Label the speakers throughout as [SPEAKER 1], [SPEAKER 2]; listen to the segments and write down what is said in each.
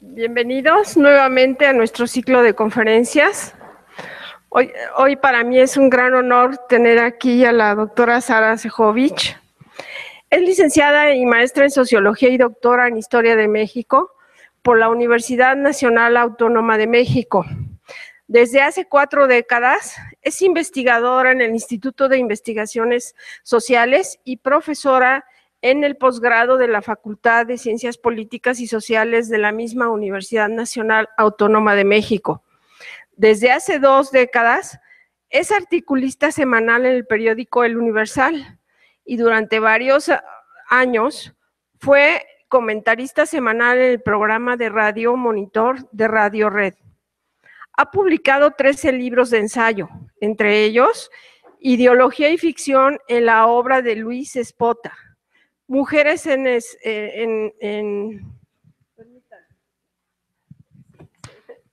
[SPEAKER 1] Bienvenidos nuevamente a nuestro ciclo de conferencias. Hoy, hoy, para mí es un gran honor tener aquí a la doctora Sara Sejovich. Es licenciada y maestra en Sociología y doctora en Historia de México por la Universidad Nacional Autónoma de México. Desde hace cuatro décadas es investigadora en el Instituto de Investigaciones Sociales y profesora en el posgrado de la Facultad de Ciencias Políticas y Sociales de la misma Universidad Nacional Autónoma de México. Desde hace dos décadas es articulista semanal en el periódico El Universal y durante varios años fue comentarista semanal en el programa de radio Monitor de Radio Red. Ha publicado 13 libros de ensayo, entre ellos Ideología y Ficción en la obra de Luis Espota, mujeres en, es, eh,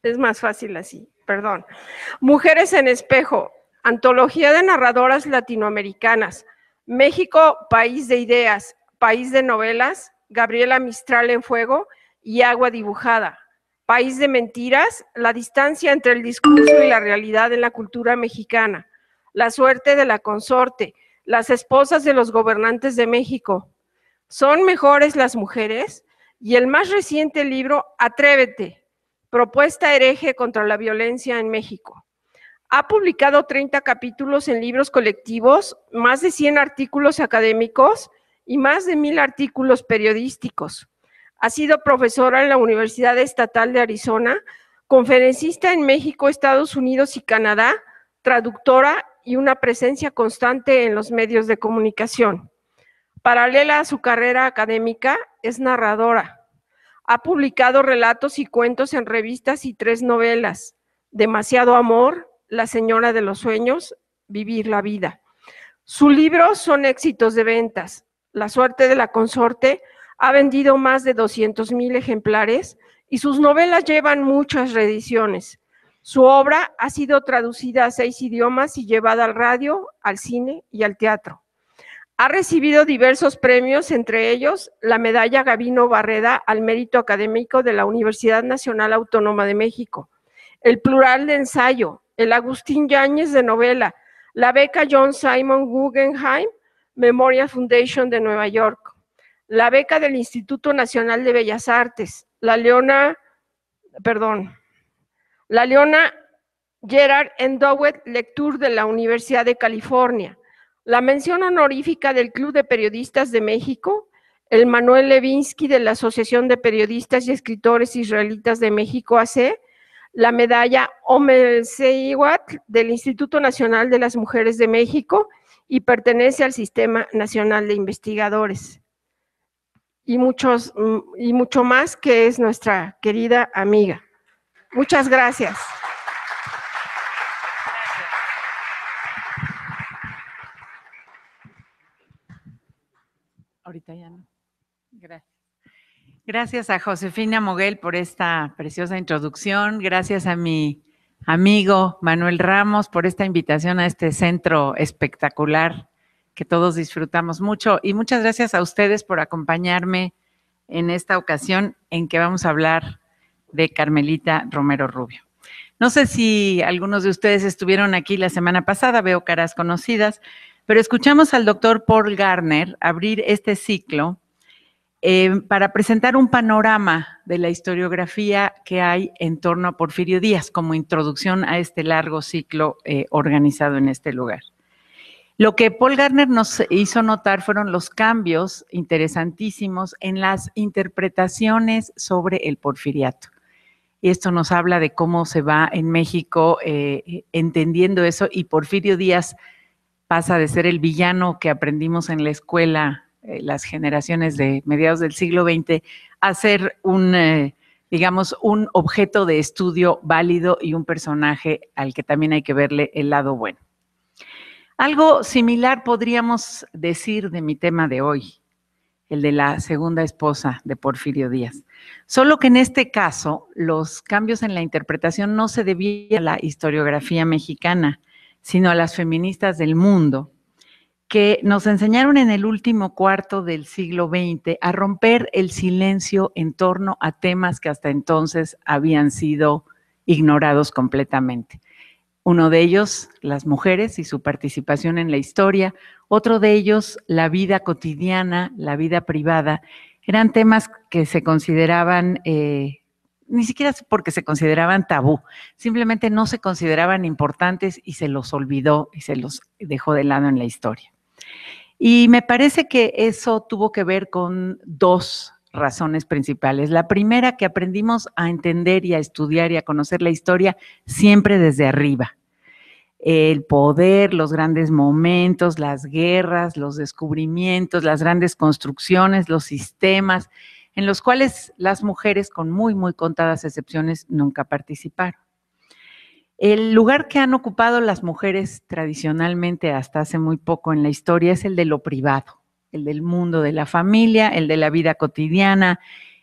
[SPEAKER 1] Es más fácil así, perdón. Mujeres en espejo, antología de narradoras latinoamericanas. México, país de ideas, país de novelas, Gabriela Mistral en fuego y agua dibujada. País de mentiras, la distancia entre el discurso y la realidad en la cultura mexicana. La suerte de la consorte, las esposas de los gobernantes de México, son mejores las mujeres y el más reciente libro, Atrévete, propuesta hereje contra la violencia en México. Ha publicado 30 capítulos en libros colectivos, más de 100 artículos académicos y más de 1.000 artículos periodísticos. Ha sido profesora en la Universidad Estatal de Arizona, conferencista en México, Estados Unidos y Canadá, traductora y una presencia constante en los medios de comunicación. Paralela a su carrera académica, es narradora. Ha publicado relatos y cuentos en revistas y tres novelas, Demasiado Amor, La Señora de los Sueños, Vivir la Vida. Sus libros son éxitos de ventas. La suerte de la consorte ha vendido más de 200 mil ejemplares y sus novelas llevan muchas reediciones. Su obra ha sido traducida a seis idiomas y llevada al radio, al cine y al teatro. Ha recibido diversos premios, entre ellos la Medalla Gavino Barreda al Mérito Académico de la Universidad Nacional Autónoma de México, el Plural de Ensayo, el Agustín Yáñez de Novela, la beca John Simon Guggenheim Memorial Foundation de Nueva York, la beca del Instituto Nacional de Bellas Artes, la Leona, perdón, la Leona Gerard Endowed Lecture de la Universidad de California, la mención honorífica del Club de Periodistas de México, el Manuel Levinsky de la Asociación de Periodistas y Escritores Israelitas de México AC, la medalla Omer Seiwat del Instituto Nacional de las Mujeres de México y pertenece al Sistema Nacional de Investigadores. Y, muchos, mm, y mucho más que es nuestra querida amiga. Muchas gracias.
[SPEAKER 2] Gracias. Gracias a Josefina Moguel por esta preciosa introducción. Gracias a mi amigo Manuel Ramos por esta invitación a este centro espectacular que todos disfrutamos mucho. Y muchas gracias a ustedes por acompañarme en esta ocasión en que vamos a hablar de Carmelita Romero Rubio. No sé si algunos de ustedes estuvieron aquí la semana pasada, veo caras conocidas, pero escuchamos al doctor Paul Garner abrir este ciclo eh, para presentar un panorama de la historiografía que hay en torno a Porfirio Díaz como introducción a este largo ciclo eh, organizado en este lugar. Lo que Paul Garner nos hizo notar fueron los cambios interesantísimos en las interpretaciones sobre el porfiriato. esto nos habla de cómo se va en México eh, entendiendo eso y Porfirio Díaz pasa de ser el villano que aprendimos en la escuela, eh, las generaciones de mediados del siglo XX, a ser un, eh, digamos, un objeto de estudio válido y un personaje al que también hay que verle el lado bueno. Algo similar podríamos decir de mi tema de hoy, el de la segunda esposa de Porfirio Díaz. Solo que en este caso, los cambios en la interpretación no se debían a la historiografía mexicana, sino a las feministas del mundo, que nos enseñaron en el último cuarto del siglo XX a romper el silencio en torno a temas que hasta entonces habían sido ignorados completamente. Uno de ellos, las mujeres y su participación en la historia. Otro de ellos, la vida cotidiana, la vida privada. Eran temas que se consideraban eh, ni siquiera porque se consideraban tabú, simplemente no se consideraban importantes y se los olvidó y se los dejó de lado en la historia. Y me parece que eso tuvo que ver con dos razones principales. La primera, que aprendimos a entender y a estudiar y a conocer la historia siempre desde arriba. El poder, los grandes momentos, las guerras, los descubrimientos, las grandes construcciones, los sistemas, en los cuales las mujeres, con muy, muy contadas excepciones, nunca participaron. El lugar que han ocupado las mujeres tradicionalmente hasta hace muy poco en la historia es el de lo privado, el del mundo de la familia, el de la vida cotidiana,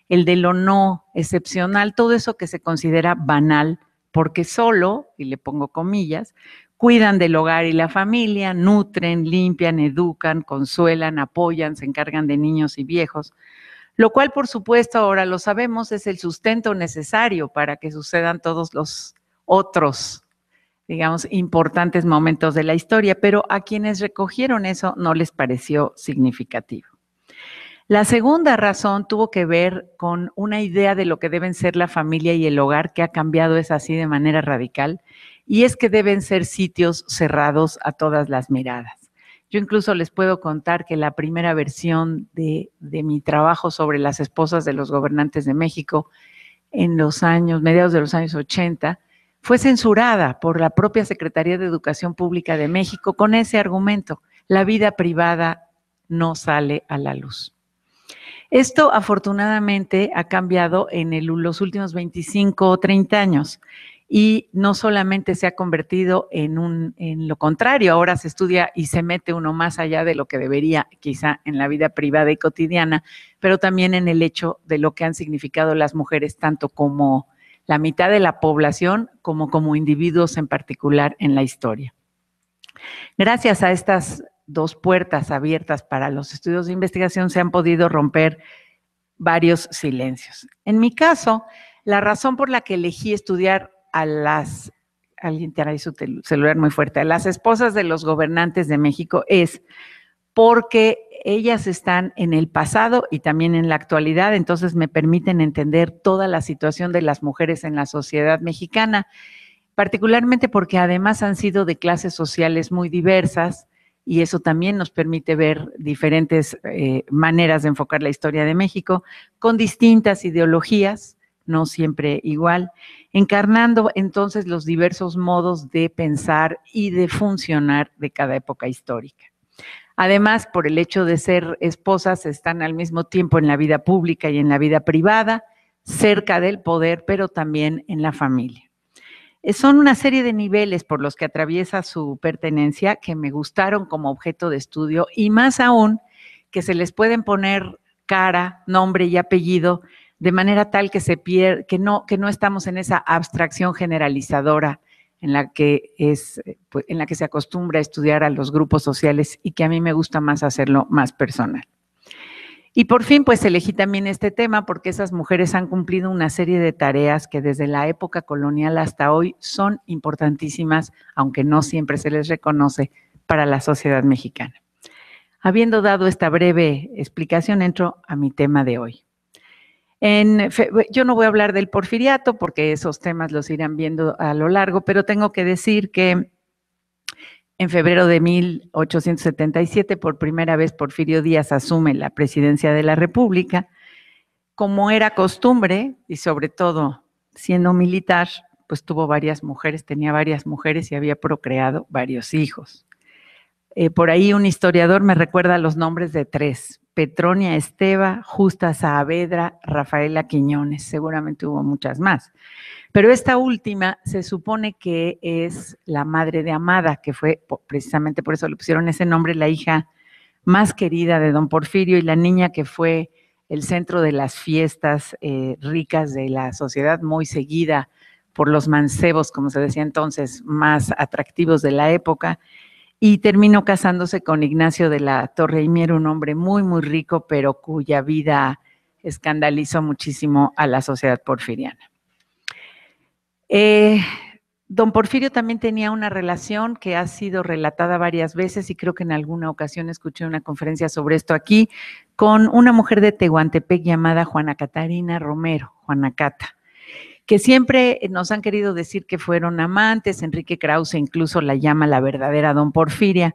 [SPEAKER 2] el de lo no excepcional, todo eso que se considera banal, porque solo, y le pongo comillas, cuidan del hogar y la familia, nutren, limpian, educan, consuelan, apoyan, se encargan de niños y viejos, lo cual por supuesto ahora lo sabemos es el sustento necesario para que sucedan todos los otros, digamos, importantes momentos de la historia, pero a quienes recogieron eso no les pareció significativo. La segunda razón tuvo que ver con una idea de lo que deben ser la familia y el hogar que ha cambiado es así de manera radical, y es que deben ser sitios cerrados a todas las miradas. Yo incluso les puedo contar que la primera versión de, mi trabajo sobre las esposas de los gobernantes de México en los años, mediados de los años 80, fue censurada por la propia Secretaría de Educación Pública de México con ese argumento, la vida privada no sale a la luz. Esto afortunadamente ha cambiado en los últimos 25 o 30 años y no solamente se ha convertido en, un, en lo contrario, ahora se estudia y se mete uno más allá de lo que debería quizá en la vida privada y cotidiana, pero también en el hecho de lo que han significado las mujeres tanto como la mitad de la población como como individuos en particular en la historia. Gracias a estas dos puertas abiertas para los estudios de investigación se han podido romper varios silencios. En mi caso, la razón por la que elegí estudiar a las, alguien te su celular muy fuerte, a las esposas de los gobernantes de México es porque ellas están en el pasado y también en la actualidad, entonces me permiten entender toda la situación de las mujeres en la sociedad mexicana, particularmente porque además han sido de clases sociales muy diversas y eso también nos permite ver diferentes eh, maneras de enfocar la historia de México con distintas ideologías, no siempre igual encarnando entonces los diversos modos de pensar y de funcionar de cada época histórica. Además, por el hecho de ser esposas, están al mismo tiempo en la vida pública y en la vida privada, cerca del poder, pero también en la familia. Eh, son una serie de niveles por los que atraviesa su pertenencia que me gustaron como objeto de estudio y más aún que se les pueden poner cara, nombre y apellido de manera tal que, se no, que no estamos en esa abstracción generalizadora en la, que es, pues, en la que se acostumbra a estudiar a los grupos sociales y que a mí me gusta más hacerlo más personal. Y por fin, pues elegí también este tema porque esas mujeres han cumplido una serie de tareas que desde la época colonial hasta hoy son importantísimas, aunque no siempre se les reconoce para la sociedad mexicana. Habiendo dado esta breve explicación, entro a mi tema de hoy yo no voy a hablar del porfiriato porque esos temas los irán viendo a lo largo, pero tengo que decir que en febrero de 1877, por primera vez, Porfirio Díaz asume la presidencia de la República. Como era costumbre, y sobre todo siendo militar, pues tuvo varias mujeres, tenía varias mujeres y había procreado varios hijos. Eh, por ahí un historiador me recuerda los nombres de tres, Petronia Esteva, Justa Saavedra, Rafaela Quiñones, seguramente hubo muchas más. Pero esta última se supone que es la madre de Amada, que fue precisamente por eso le pusieron ese nombre, la hija más querida de don Porfirio y la niña que fue el centro de las fiestas eh, ricas de la sociedad, muy seguida por los mancebos, como se decía entonces, más atractivos de la época, y terminó casándose con Ignacio de la Torre y Mier, un hombre muy, muy rico, pero cuya vida escandalizó muchísimo a la sociedad porfiriana. Eh, don Porfirio también tenía una relación que ha sido relatada varias veces y creo que en alguna ocasión escuché una conferencia sobre esto aquí con una mujer de Tehuantepec llamada Juana Catarina Romero, Juana Cata que siempre nos han querido decir que fueron amantes, Enrique Krause incluso la llama la verdadera don Porfiria,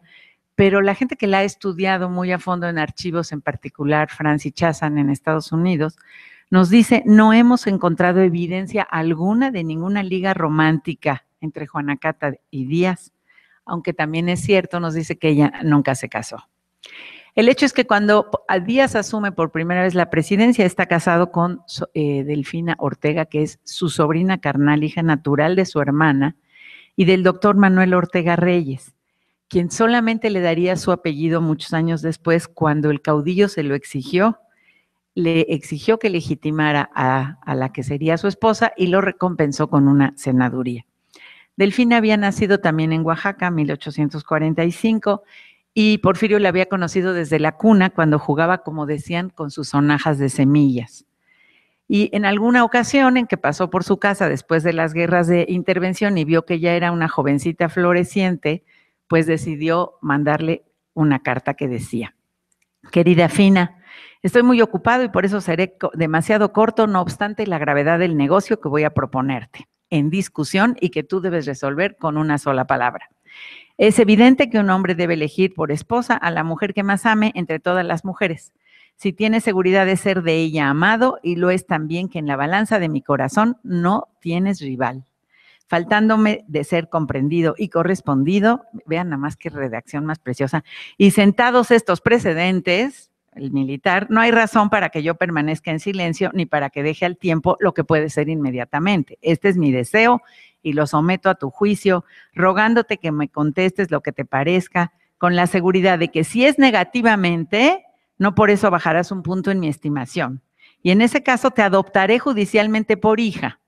[SPEAKER 2] pero la gente que la ha estudiado muy a fondo en archivos, en particular Francis Chazan en Estados Unidos, nos dice, no hemos encontrado evidencia alguna de ninguna liga romántica entre Cata y Díaz, aunque también es cierto, nos dice que ella nunca se casó. El hecho es que cuando Díaz asume por primera vez la presidencia, está casado con eh, Delfina Ortega, que es su sobrina carnal, hija natural de su hermana, y del doctor Manuel Ortega Reyes, quien solamente le daría su apellido muchos años después cuando el caudillo se lo exigió le exigió que legitimara a, a, la que sería su esposa y lo recompensó con una senaduría. Delfina había nacido también en Oaxaca en 1845 y Porfirio le había conocido desde la cuna cuando jugaba, como decían, con sus sonajas de semillas. Y en alguna ocasión en que pasó por su casa después de las guerras de intervención y vio que ya era una jovencita floreciente, pues decidió mandarle una carta que decía, querida Fina, estoy muy ocupado y por eso seré demasiado corto, no obstante la gravedad del negocio que voy a proponerte, en discusión y que tú debes resolver con una sola palabra. Es evidente que un hombre debe elegir por esposa a la mujer que más ame entre todas las mujeres. Si tiene seguridad de ser de ella amado, y lo es también que en la balanza de mi corazón no tienes rival. Faltándome de ser comprendido y correspondido, vean nada más qué redacción más preciosa, y sentados estos precedentes, el militar, no hay razón para que yo permanezca en silencio ni para que deje al tiempo lo que puede ser inmediatamente. Este es mi deseo y lo someto a tu juicio, rogándote que me contestes lo que te parezca, con la seguridad de que si es negativamente, no por eso bajarás un punto en mi estimación. Y en ese caso te adoptaré judicialmente por hija,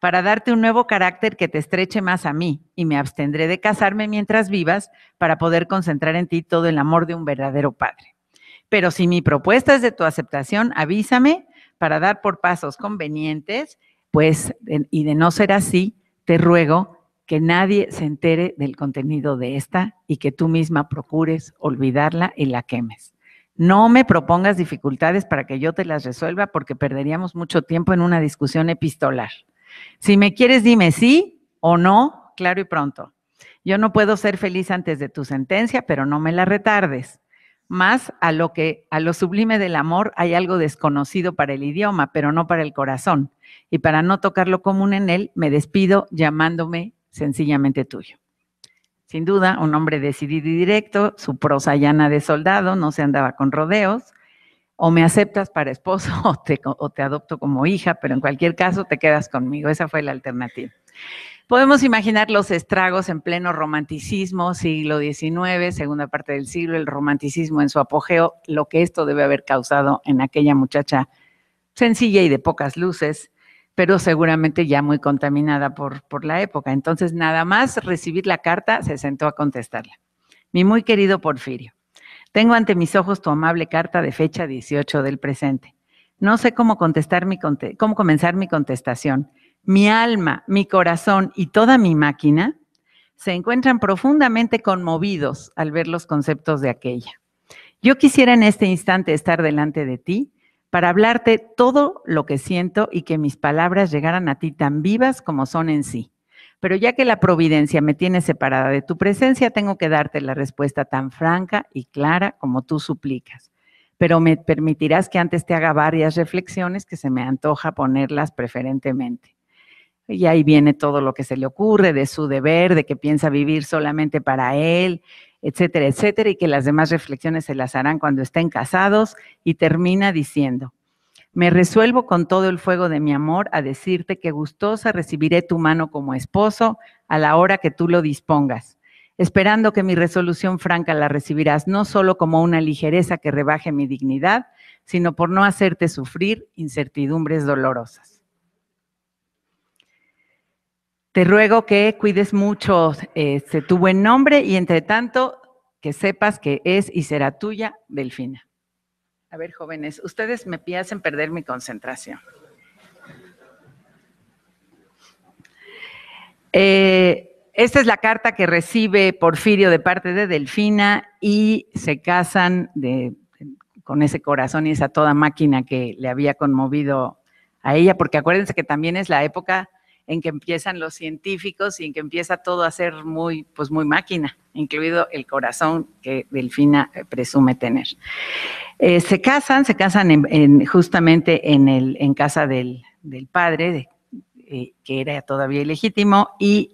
[SPEAKER 2] para darte un nuevo carácter que te estreche más a mí, y me abstendré de casarme mientras vivas para poder concentrar en ti todo el amor de un verdadero padre. Pero si mi propuesta es de tu aceptación, avísame para dar por pasos convenientes, pues, y de no ser así, te ruego que nadie se entere del contenido de esta y que tú misma procures olvidarla y la quemes. No me propongas dificultades para que yo te las resuelva porque perderíamos mucho tiempo en una discusión epistolar. Si me quieres, dime sí o no, claro y pronto. Yo no puedo ser feliz antes de tu sentencia, pero no me la retardes más a lo que a lo sublime del amor hay algo desconocido para el idioma, pero no para el corazón. Y para no tocar lo común en él, me despido llamándome sencillamente tuyo. Sin duda, un hombre decidido y directo, su prosa llana de soldado, no se andaba con rodeos. O me aceptas para esposo o te, o te adopto como hija, pero en cualquier caso te quedas conmigo. Esa fue la alternativa. Podemos imaginar los estragos en pleno romanticismo, siglo XIX, segunda parte del siglo, el romanticismo en su apogeo, lo que esto debe haber causado en aquella muchacha sencilla y de pocas luces, pero seguramente ya muy contaminada por, por la época. Entonces, nada más recibir la carta, se sentó a contestarla. Mi muy querido Porfirio, tengo ante mis ojos tu amable carta de fecha 18 del presente. No sé cómo contestar mi cómo comenzar mi contestación mi alma, mi corazón y toda mi máquina se encuentran profundamente conmovidos al ver los conceptos de aquella. Yo quisiera en este instante estar delante de ti para hablarte todo lo que siento y que mis palabras llegaran a ti tan vivas como son en sí. Pero ya que la providencia me tiene separada de tu presencia, tengo que darte la respuesta tan franca y clara como tú suplicas. Pero me permitirás que antes te haga varias reflexiones que se me antoja ponerlas preferentemente y ahí viene todo lo que se le ocurre de su deber, de que piensa vivir solamente para él, etcétera, etcétera, y que las demás reflexiones se las harán cuando estén casados, y termina diciendo, me resuelvo con todo el fuego de mi amor a decirte que gustosa recibiré tu mano como esposo a la hora que tú lo dispongas, esperando que mi resolución franca la recibirás no solo como una ligereza que rebaje mi dignidad, sino por no hacerte sufrir incertidumbres dolorosas. Te ruego que cuides mucho este, tu buen nombre y entre tanto que sepas que es y será tuya, Delfina. A ver, jóvenes, ustedes me hacen perder mi concentración. Eh, esta es la carta que recibe Porfirio de parte de Delfina y se casan de, con ese corazón y esa toda máquina que le había conmovido a ella, porque acuérdense que también es la época en que empiezan los científicos y en que empieza todo a ser muy, pues muy máquina, incluido el corazón que Delfina eh, presume tener. Eh, se casan, se casan justamente en, casa del, padre, eh, que era todavía ilegítimo, y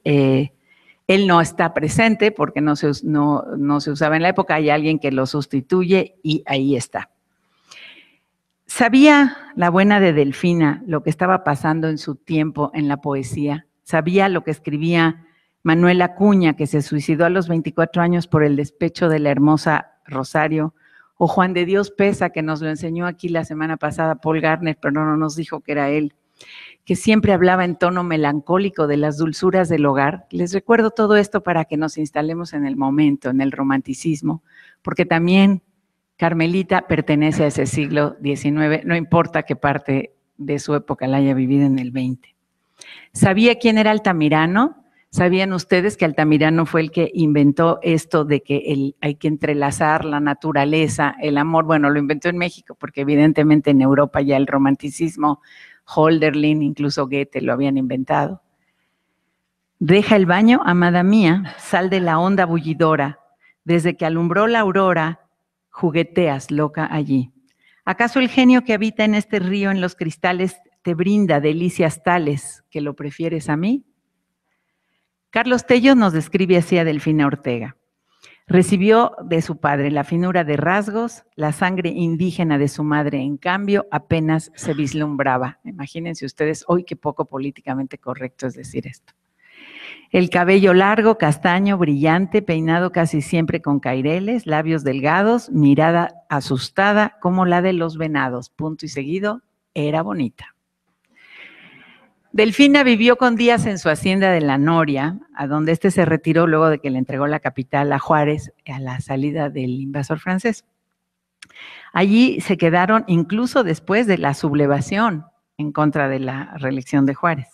[SPEAKER 2] él no está presente porque no se, no se usaba en la época, hay alguien que lo sustituye y ahí está. ¿Sabía la buena de Delfina lo que estaba pasando en su tiempo en la poesía? ¿Sabía lo que escribía Manuel Acuña, que se suicidó a los 24 años por el despecho de la hermosa Rosario? ¿O Juan de Dios Pesa, que nos lo enseñó aquí la semana pasada Paul Garner, pero no nos dijo que era él? que siempre hablaba en tono melancólico de las dulzuras del hogar. Les recuerdo todo esto para que nos instalemos en el momento, en el romanticismo, porque también Carmelita pertenece a ese siglo XIX, no importa qué parte de su época la haya vivido en el XX. ¿Sabía quién era Altamirano? ¿Sabían ustedes que Altamirano fue el que inventó esto de que hay que entrelazar la naturaleza, el amor? Bueno, lo inventó en México, porque evidentemente en Europa ya el romanticismo, Holderlin, incluso Goethe lo habían inventado. Deja el baño, amada mía, sal de la onda bullidora. Desde que alumbró la aurora, jugueteas loca allí. ¿Acaso el genio que habita en este río en los cristales te brinda delicias tales que lo prefieres a mí? Carlos Tello nos describe así a Delfina Ortega. Recibió de su padre la finura de rasgos, la sangre indígena de su madre, en cambio, apenas se vislumbraba. Imagínense ustedes hoy qué poco políticamente correcto es decir esto. El cabello largo, castaño, brillante, peinado casi siempre con caireles, labios delgados, mirada asustada como la de los venados. Punto y seguido, era bonita. Delfina vivió con Díaz en su hacienda de La Noria, a donde éste se retiró luego de que le entregó la capital a Juárez a la salida del invasor francés. Allí se quedaron incluso después de la sublevación en contra de la reelección de Juárez.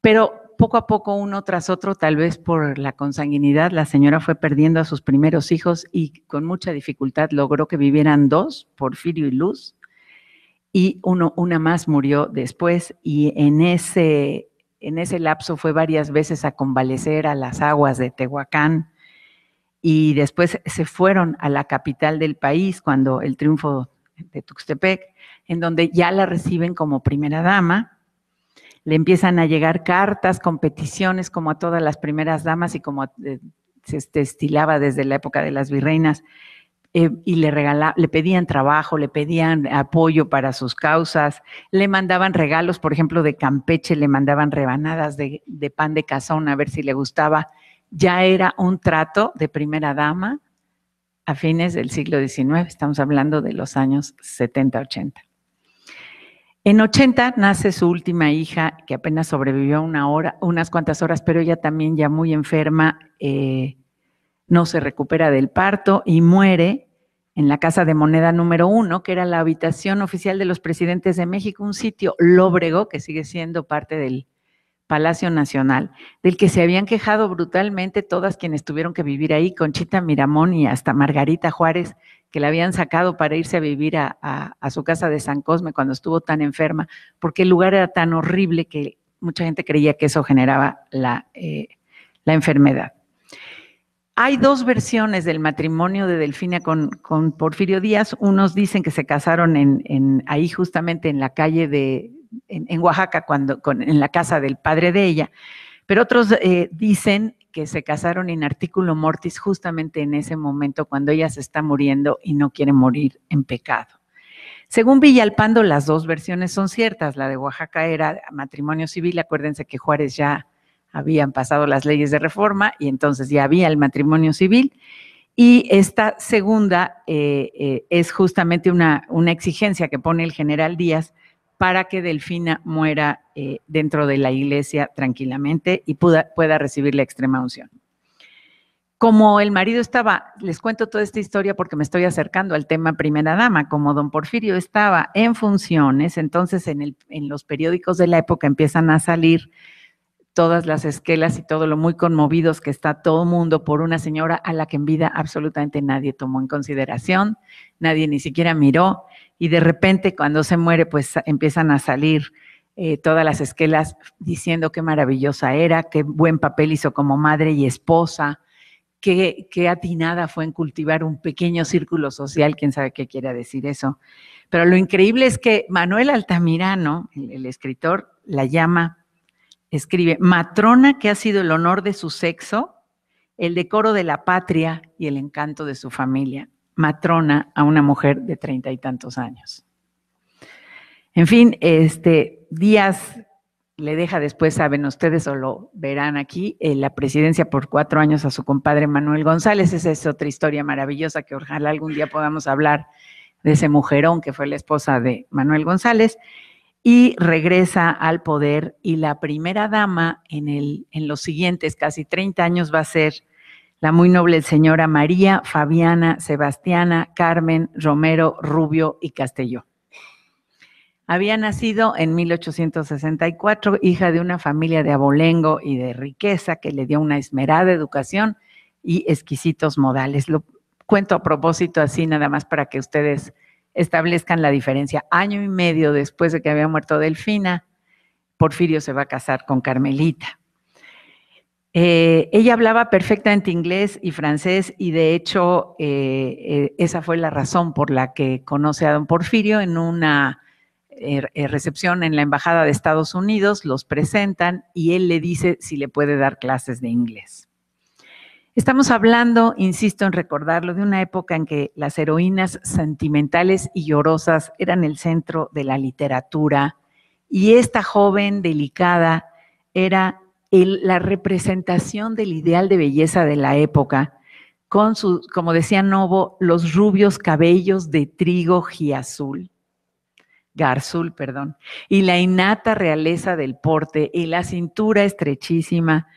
[SPEAKER 2] Pero poco a poco, uno tras otro, tal vez por la consanguinidad, la señora fue perdiendo a sus primeros hijos y con mucha dificultad logró que vivieran dos, Porfirio y Luz, y una más murió después y en ese, en ese lapso fue varias veces a convalecer a las aguas de Tehuacán y después se fueron a la capital del país cuando el triunfo de Tuxtepec, en donde ya la reciben como primera dama le empiezan a llegar cartas, competiciones, como a todas las primeras damas y como eh, se estilaba desde la época de las virreinas. Eh, y le, regala, le pedían trabajo, le pedían apoyo para sus causas, le mandaban regalos, por ejemplo, de Campeche, le mandaban rebanadas de, de pan de cazón a ver si le gustaba. Ya era un trato de primera dama a fines del siglo XIX, estamos hablando de los años 70-80. En 80 nace su última hija, que apenas sobrevivió una hora, unas cuantas horas, pero ella también ya muy enferma, eh, no se recupera del parto y muere en la casa de moneda número uno, que era la habitación oficial de los presidentes de México, un sitio lóbrego que sigue siendo parte del Palacio Nacional, del que se habían quejado brutalmente todas quienes tuvieron que vivir ahí, Conchita Miramón y hasta Margarita Juárez, que la habían sacado para irse a vivir a, su casa de San Cosme cuando estuvo tan enferma, porque el lugar era tan horrible que mucha gente creía que eso generaba la, eh, enfermedad. Hay dos versiones del matrimonio de Delfina con, Porfirio Díaz. Unos dicen que se casaron en, ahí justamente en la calle de, en, Oaxaca, cuando, en la casa del padre de ella. Pero otros eh, dicen que se casaron en artículo mortis justamente en ese momento cuando ella se está muriendo y no quiere morir en pecado. Según Villalpando, las dos versiones son ciertas. La de Oaxaca era matrimonio civil. Acuérdense que Juárez ya habían pasado las leyes de reforma y entonces ya había el matrimonio civil. Y esta segunda eh, eh, es justamente una, una exigencia que pone el general Díaz para que Delfina muera eh, dentro de la iglesia tranquilamente y pueda, pueda recibir la extrema unción. Como el marido estaba, les cuento toda esta historia porque me estoy acercando al tema primera dama, como don Porfirio estaba en funciones, entonces en, en los periódicos de la época empiezan a salir todas las esquelas y todo lo muy conmovidos que está todo el mundo por una señora a la que en vida absolutamente nadie tomó en consideración, nadie ni siquiera miró, y de repente cuando se muere, pues empiezan a salir eh, todas las esquelas diciendo qué maravillosa era, qué buen papel hizo como madre y esposa, qué, qué atinada fue en cultivar un pequeño círculo social, quién sabe qué quiera decir eso. Pero lo increíble es que Manuel Altamirano, el escritor, la llama escribe, matrona que ha sido el honor de su sexo, el decoro de la patria y el encanto de su familia. Matrona a una mujer de treinta y tantos años. En fin, este, Díaz le deja después, saben ustedes o lo verán aquí, eh, la presidencia por cuatro años a su compadre Manuel González. Esa es otra historia maravillosa que ojalá algún día podamos hablar de ese mujerón que fue la esposa de Manuel González y regresa al poder y la primera dama en, el, en los siguientes casi 30 años va a ser la muy noble señora María Fabiana Sebastiana Carmen Romero Rubio y Castelló. Había nacido en 1864, hija de una familia de abolengo y de riqueza que le dio una esmerada educación y exquisitos modales. Lo cuento a propósito así, nada más para que ustedes establezcan la diferencia. Año y medio después de que había muerto Delfina, Porfirio se va a casar con Carmelita. Eh, ella hablaba perfectamente inglés y francés y de hecho eh, eh, esa fue la razón por la que conoce a don Porfirio en una recepción en la Embajada de Estados Unidos, los presentan y él le dice si le puede dar clases de inglés. Estamos hablando, insisto en recordarlo, de una época en que las heroínas sentimentales y llorosas eran el centro de la literatura y esta joven delicada era la representación del ideal de belleza de la época, con sus, como decía Novo, los rubios cabellos de trigo giazul. Garzul, perdón, y la innata realeza del porte y la cintura estrechísima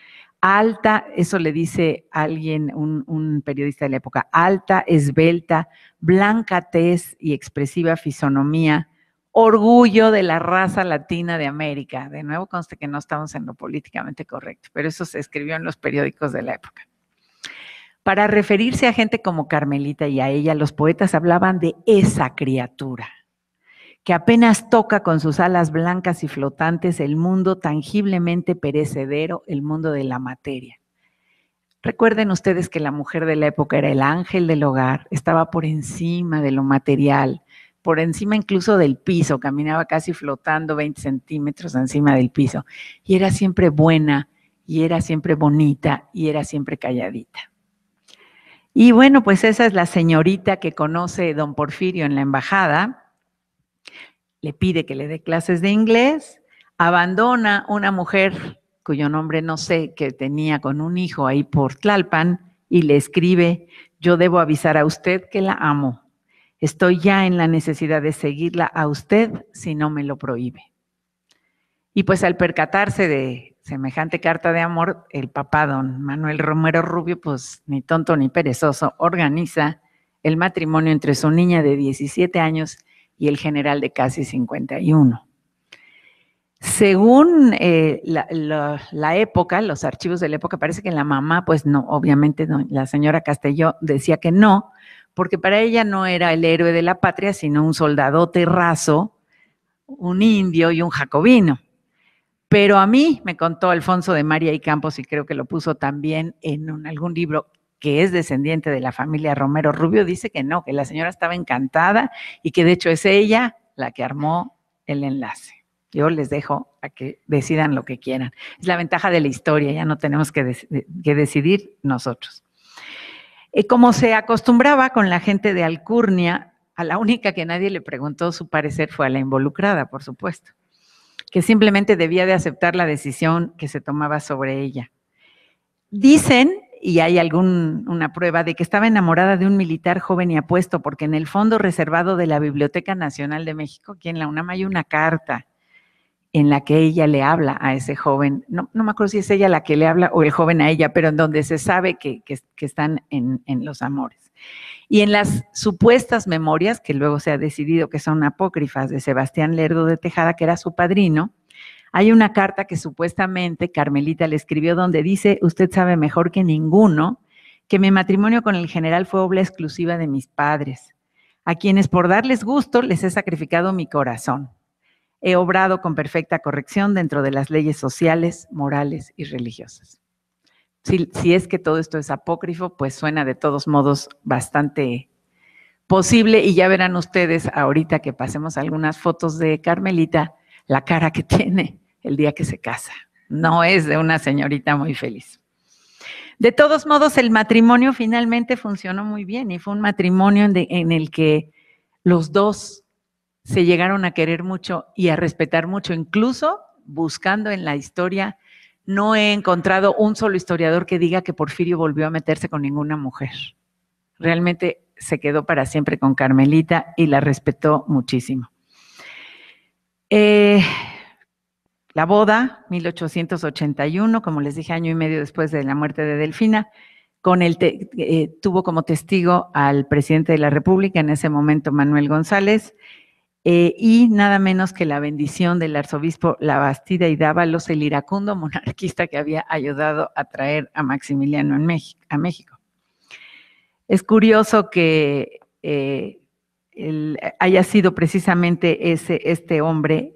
[SPEAKER 2] alta, eso le dice alguien, un, periodista de la época, alta, esbelta, blanca tez y expresiva fisonomía, orgullo de la raza latina de América. De nuevo conste que no estamos en lo políticamente correcto, pero eso se escribió en los periódicos de la época. Para referirse a gente como Carmelita y a ella, los poetas hablaban de esa criatura que apenas toca con sus alas blancas y flotantes el mundo tangiblemente perecedero, el mundo de la materia. Recuerden ustedes que la mujer de la época era el ángel del hogar, estaba por encima de lo material, por encima incluso del piso, caminaba casi flotando 20 centímetros encima del piso, y era siempre buena, y era siempre bonita, y era siempre calladita. Y bueno, pues esa es la señorita que conoce don Porfirio en la embajada, le pide que le dé clases de inglés, abandona una mujer cuyo nombre no sé, que tenía con un hijo ahí por Tlalpan, y le escribe, yo debo avisar a usted que la amo. Estoy ya en la necesidad de seguirla a usted si no me lo prohíbe. Y pues al percatarse de semejante carta de amor, el papá don Manuel Romero Rubio, pues ni tonto ni perezoso, organiza el matrimonio entre su niña de 17 años y el general de casi 51. Según eh, la, época, los archivos de la época, parece que la mamá, pues no, obviamente la señora Castelló decía que no, porque para ella no era el héroe de la patria, sino un soldado terrazo, un indio y un jacobino. Pero a mí, me contó Alfonso de María y Campos, y creo que lo puso también en algún libro, que es descendiente de la familia Romero Rubio, dice que no, que la señora estaba encantada y que de hecho es ella la que armó el enlace. Yo les dejo a que decidan lo que quieran. Es la ventaja de la historia, ya no tenemos que, decidir nosotros. y eh, como se acostumbraba con la gente de Alcurnia, a la única que nadie le preguntó su parecer fue a la involucrada, por supuesto, que simplemente debía de aceptar la decisión que se tomaba sobre ella. Dicen y hay alguna prueba de que estaba enamorada de un militar joven y apuesto, porque en el fondo reservado de la Biblioteca Nacional de México, aquí en la UNAM hay una carta en la que ella le habla a ese joven, no, no me acuerdo si es ella la que le habla o el joven a ella, pero en donde se sabe que, están en los amores. Y en las supuestas memorias, que luego se ha decidido que son apócrifas, de Sebastián Lerdo de Tejada, que era su padrino, hay una carta que supuestamente Carmelita le escribió donde dice, usted sabe mejor que ninguno que mi matrimonio con el general fue obra exclusiva de mis padres, a quienes por darles gusto les he sacrificado mi corazón. He obrado con perfecta corrección dentro de las leyes sociales, morales y religiosas. Si, si es que todo esto es apócrifo, pues suena de todos modos bastante posible y ya verán ustedes ahorita que pasemos algunas fotos de Carmelita la cara que tiene el día que se casa. No es de una señorita muy feliz. De todos modos, el matrimonio finalmente funcionó muy bien y fue un matrimonio en, el que los dos se llegaron a querer mucho y a respetar mucho, incluso buscando en la historia no he encontrado un solo historiador que diga que Porfirio volvió a meterse con ninguna mujer. Realmente se quedó para siempre con Carmelita y la respetó muchísimo. Eh, la boda, 1881, como les dije, año y medio después de la muerte de Delfina, eh, tuvo como testigo al presidente de la República, en ese momento Manuel González, eh, y nada menos que la bendición del arzobispo Labastida y Dávalos, el iracundo monarquista que había ayudado a traer a Maximiliano en México, a México. Es curioso que eh, haya sido precisamente ese, este hombre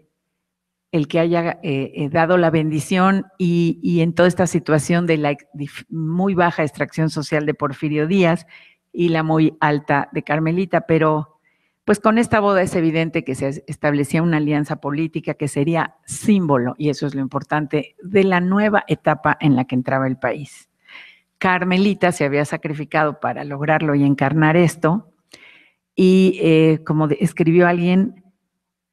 [SPEAKER 2] el que haya eh, eh, dado la bendición y, en toda esta situación de la muy baja extracción social de Porfirio Díaz y la muy alta de Carmelita, pero pues con esta boda es evidente que se establecía una alianza política que sería símbolo, y eso es lo importante, de la nueva etapa en la que entraba el país. Carmelita se había sacrificado para lograrlo y encarnar esto, y eh, como escribió alguien,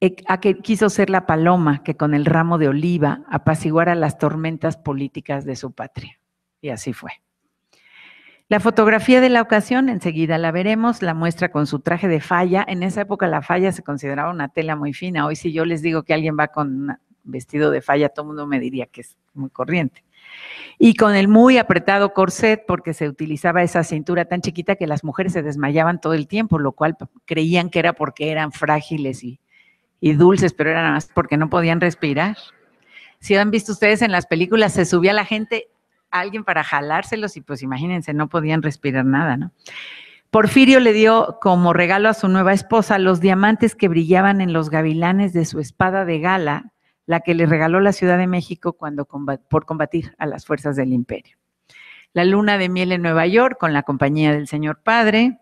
[SPEAKER 2] eh, a que quiso ser la paloma que con el ramo de oliva apaciguara las tormentas políticas de su patria. Y así fue. La fotografía de la ocasión, enseguida la veremos, la muestra con su traje de falla. En esa época la falla se consideraba una tela muy fina. Hoy si yo les digo que alguien va con vestido de falla, todo el mundo me diría que es muy corriente. Y con el muy apretado corset, porque se utilizaba esa cintura tan chiquita que las mujeres se desmayaban todo el tiempo, lo cual creían que era porque eran frágiles y y dulces, pero era nada más porque no podían respirar. Si han visto ustedes en las películas, se subía la gente, alguien para jalárselos y pues imagínense, no podían respirar nada, ¿no? Porfirio le dio como regalo a su nueva esposa los diamantes que brillaban en los gavilanes de su espada de gala, la que le regaló la Ciudad de México cuando por combatir a las fuerzas del imperio. La luna de miel en Nueva York con la compañía del señor padre,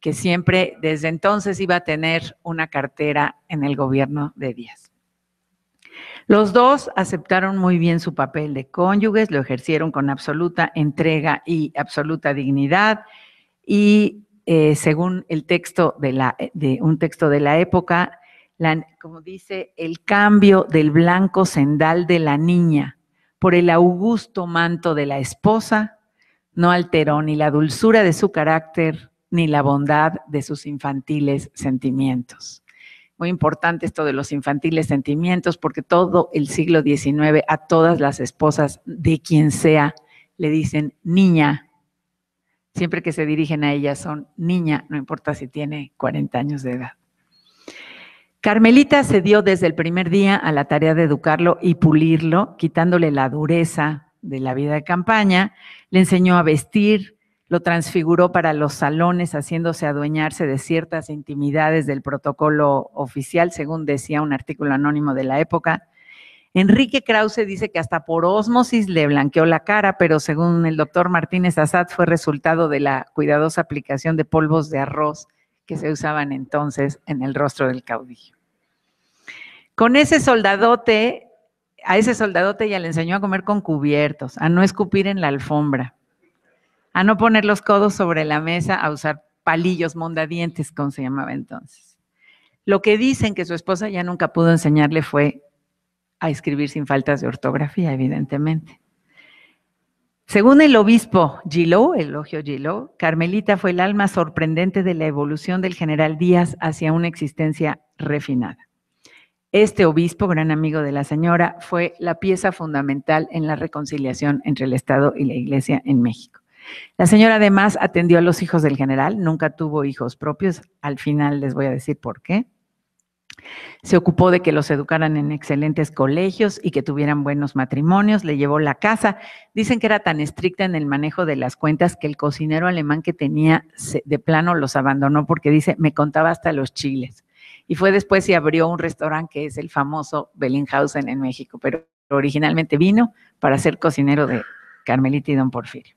[SPEAKER 2] que siempre desde entonces iba a tener una cartera en el gobierno de Díaz. Los dos aceptaron muy bien su papel de cónyuges, lo ejercieron con absoluta entrega y absoluta dignidad y eh, según el texto de, la, un texto de la época, como dice, el cambio del blanco sendal de la niña por el augusto manto de la esposa no alteró ni la dulzura de su carácter ni la bondad de sus infantiles sentimientos. Muy importante esto de los infantiles sentimientos, porque todo el siglo XIX a todas las esposas de quien sea le dicen niña. Siempre que se dirigen a ellas son niña, no importa si tiene 40 años de edad. Carmelita se dio desde el primer día a la tarea de educarlo y pulirlo, quitándole la dureza de la vida de campaña, le enseñó a vestir, lo transfiguró para los salones, haciéndose adueñarse de ciertas intimidades del protocolo oficial, según decía un artículo anónimo de la época. Enrique Krause dice que hasta por ósmosis le blanqueó la cara, pero según el doctor Martínez Asad fue resultado de la cuidadosa aplicación de polvos de arroz que se usaban entonces en el rostro del caudillo. Con ese soldadote, a ese soldadote ya le enseñó a comer con cubiertos, a no escupir en la alfombra, a no poner los codos sobre la mesa, a usar palillos mondadientes, como se llamaba entonces. Lo que dicen que su esposa ya nunca pudo enseñarle fue a escribir sin faltas de ortografía, evidentemente. Según el obispo Giló, elogio Giló, Carmelita fue el alma sorprendente de la evolución del general Díaz hacia una existencia refinada. Este obispo, gran amigo de la señora, fue la pieza fundamental en la reconciliación entre el Estado y la Iglesia en México. La señora además atendió a los hijos del general, nunca tuvo hijos propios, al final les voy a decir por qué. Se ocupó de que los educaran en excelentes colegios y que tuvieran buenos matrimonios, le llevó la casa. Dicen que era tan estricta en el manejo de las cuentas que el cocinero alemán que tenía de plano los abandonó porque dice, me contaba hasta los chiles. Y fue después y abrió un restaurante que es el famoso Bellinghausen en México, pero originalmente vino para ser cocinero de Carmelita y Don Porfirio.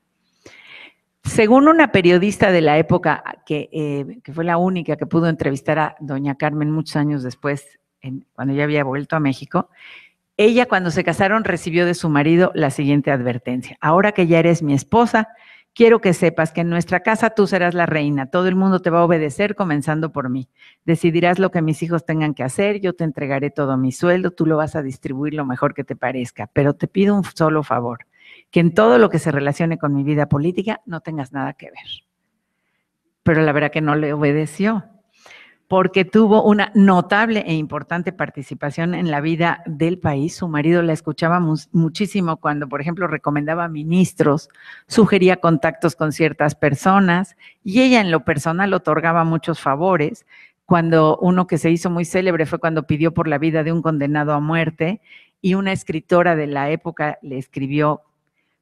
[SPEAKER 2] Según una periodista de la época, eh, que, fue la única que pudo entrevistar a doña Carmen muchos años después, cuando ya había vuelto a México, ella cuando se casaron recibió de su marido la siguiente advertencia. Ahora que ya eres mi esposa, quiero que sepas que en nuestra casa tú serás la reina, todo el mundo te va a obedecer comenzando por mí. Decidirás lo que mis hijos tengan que hacer, yo te entregaré todo mi sueldo, tú lo vas a distribuir lo mejor que te parezca, pero te pido un solo favor que en todo lo que se relacione con mi vida política no tengas nada que ver. Pero la verdad que no le obedeció, porque tuvo una notable e importante participación en la vida del país. Su marido la escuchaba muchísimo cuando, por ejemplo, recomendaba ministros, sugería contactos con ciertas personas y ella en lo personal otorgaba muchos favores, cuando uno que se hizo muy célebre fue cuando pidió por la vida de un condenado a muerte y una escritora de la época le escribió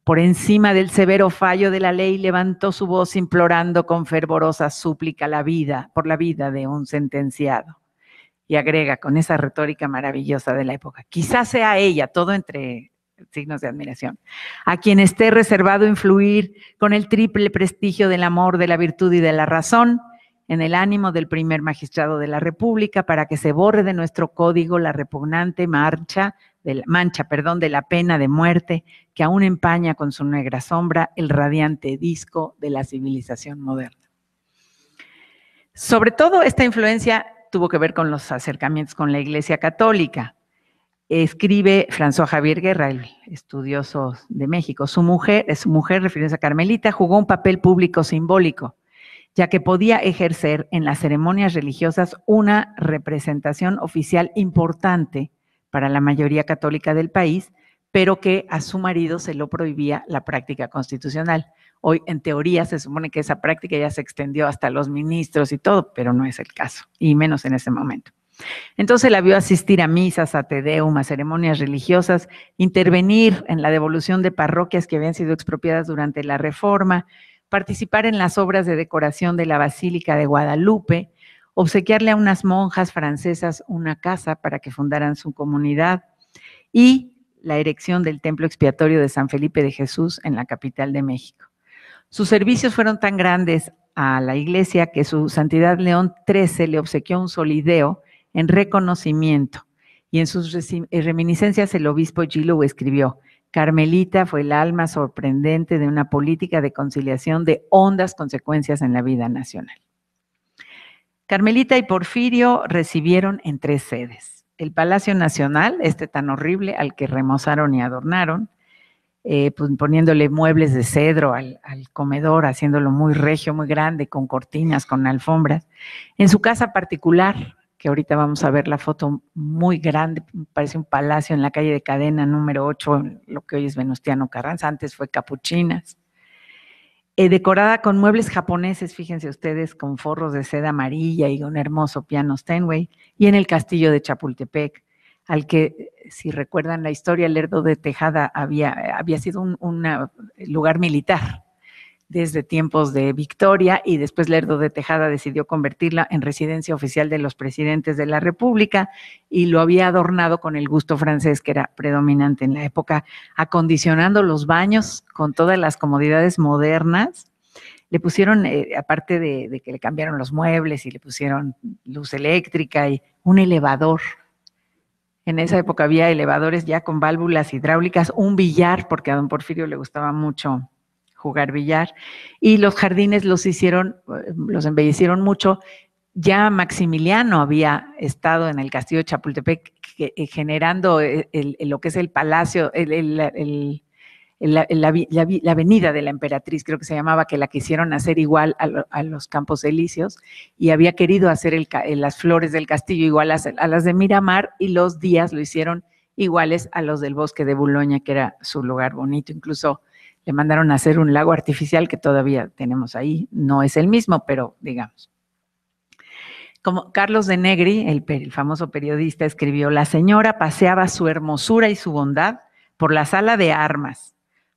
[SPEAKER 2] por encima del severo fallo de la ley levantó su voz implorando con fervorosa súplica la vida, por la vida de un sentenciado. Y agrega con esa retórica maravillosa de la época, quizás sea ella, todo entre signos de admiración, a quien esté reservado influir con el triple prestigio del amor, de la virtud y de la razón en el ánimo del primer magistrado de la República para que se borre de nuestro código la repugnante marcha de mancha, perdón, de la pena de muerte que aún empaña con su negra sombra el radiante disco de la civilización moderna. Sobre todo esta influencia tuvo que ver con los acercamientos con la Iglesia Católica. Escribe François Javier Guerra, el estudioso de México. Su mujer, su mujer, refiriéndose a Carmelita, jugó un papel público simbólico, ya que podía ejercer en las ceremonias religiosas una representación oficial importante para la mayoría católica del país, pero que a su marido se lo prohibía la práctica constitucional. Hoy, en teoría, se supone que esa práctica ya se extendió hasta los ministros y todo, pero no es el caso, y menos en ese momento. Entonces la vio asistir a misas, a tedeum, a ceremonias religiosas, intervenir en la devolución de parroquias que habían sido expropiadas durante la reforma, participar en las obras de decoración de la Basílica de Guadalupe, obsequiarle a unas monjas francesas una casa para que fundaran su comunidad y la erección del templo expiatorio de San Felipe de Jesús en la capital de México. Sus servicios fueron tan grandes a la iglesia que su santidad León XIII le obsequió un solideo en reconocimiento y en sus eh, reminiscencias el obispo Gilou escribió, Carmelita fue el alma sorprendente de una política de conciliación de hondas consecuencias en la vida nacional. Carmelita y Porfirio recibieron en tres sedes. El Palacio Nacional, este tan horrible al que remozaron y adornaron, eh, pues poniéndole muebles de cedro al, al, comedor, haciéndolo muy regio, muy grande, con cortinas, con alfombras. En su casa particular, que ahorita vamos a ver la foto muy grande, parece un palacio en la calle de Cadena número 8, lo que hoy es Venustiano Carranza, antes fue Capuchinas. Eh, decorada con muebles japoneses, fíjense ustedes, con forros de seda amarilla y un hermoso piano Steinway, y en el castillo de Chapultepec, al que, eh, si recuerdan la historia, el Lerdo de Tejada había, eh, había sido un, lugar militar desde tiempos de Victoria y después Lerdo de Tejada decidió convertirla en residencia oficial de los presidentes de la República y lo había adornado con el gusto francés que era predominante en la época, acondicionando los baños con todas las comodidades modernas. Le pusieron, eh, aparte de, de que le cambiaron los muebles y le pusieron luz eléctrica y un elevador en esa época había elevadores ya con válvulas hidráulicas, un billar, porque a don Porfirio le gustaba mucho jugar billar. Y los jardines los hicieron, los embellecieron mucho. Ya Maximiliano había estado en el castillo de Chapultepec eh, generando eh, lo que es el palacio, la, avenida de la emperatriz, creo que se llamaba, que la quisieron hacer igual a, los Campos Elíseos, y había querido hacer eh, las flores del castillo igual a, las de Miramar, y los días lo hicieron iguales a los del bosque de Boulogne, que era su lugar bonito, incluso le mandaron a hacer un lago artificial que todavía tenemos ahí, no es el mismo, pero digamos. Como Carlos de Negri, el, el famoso periodista, escribió, la señora paseaba su hermosura y su bondad por la sala de armas,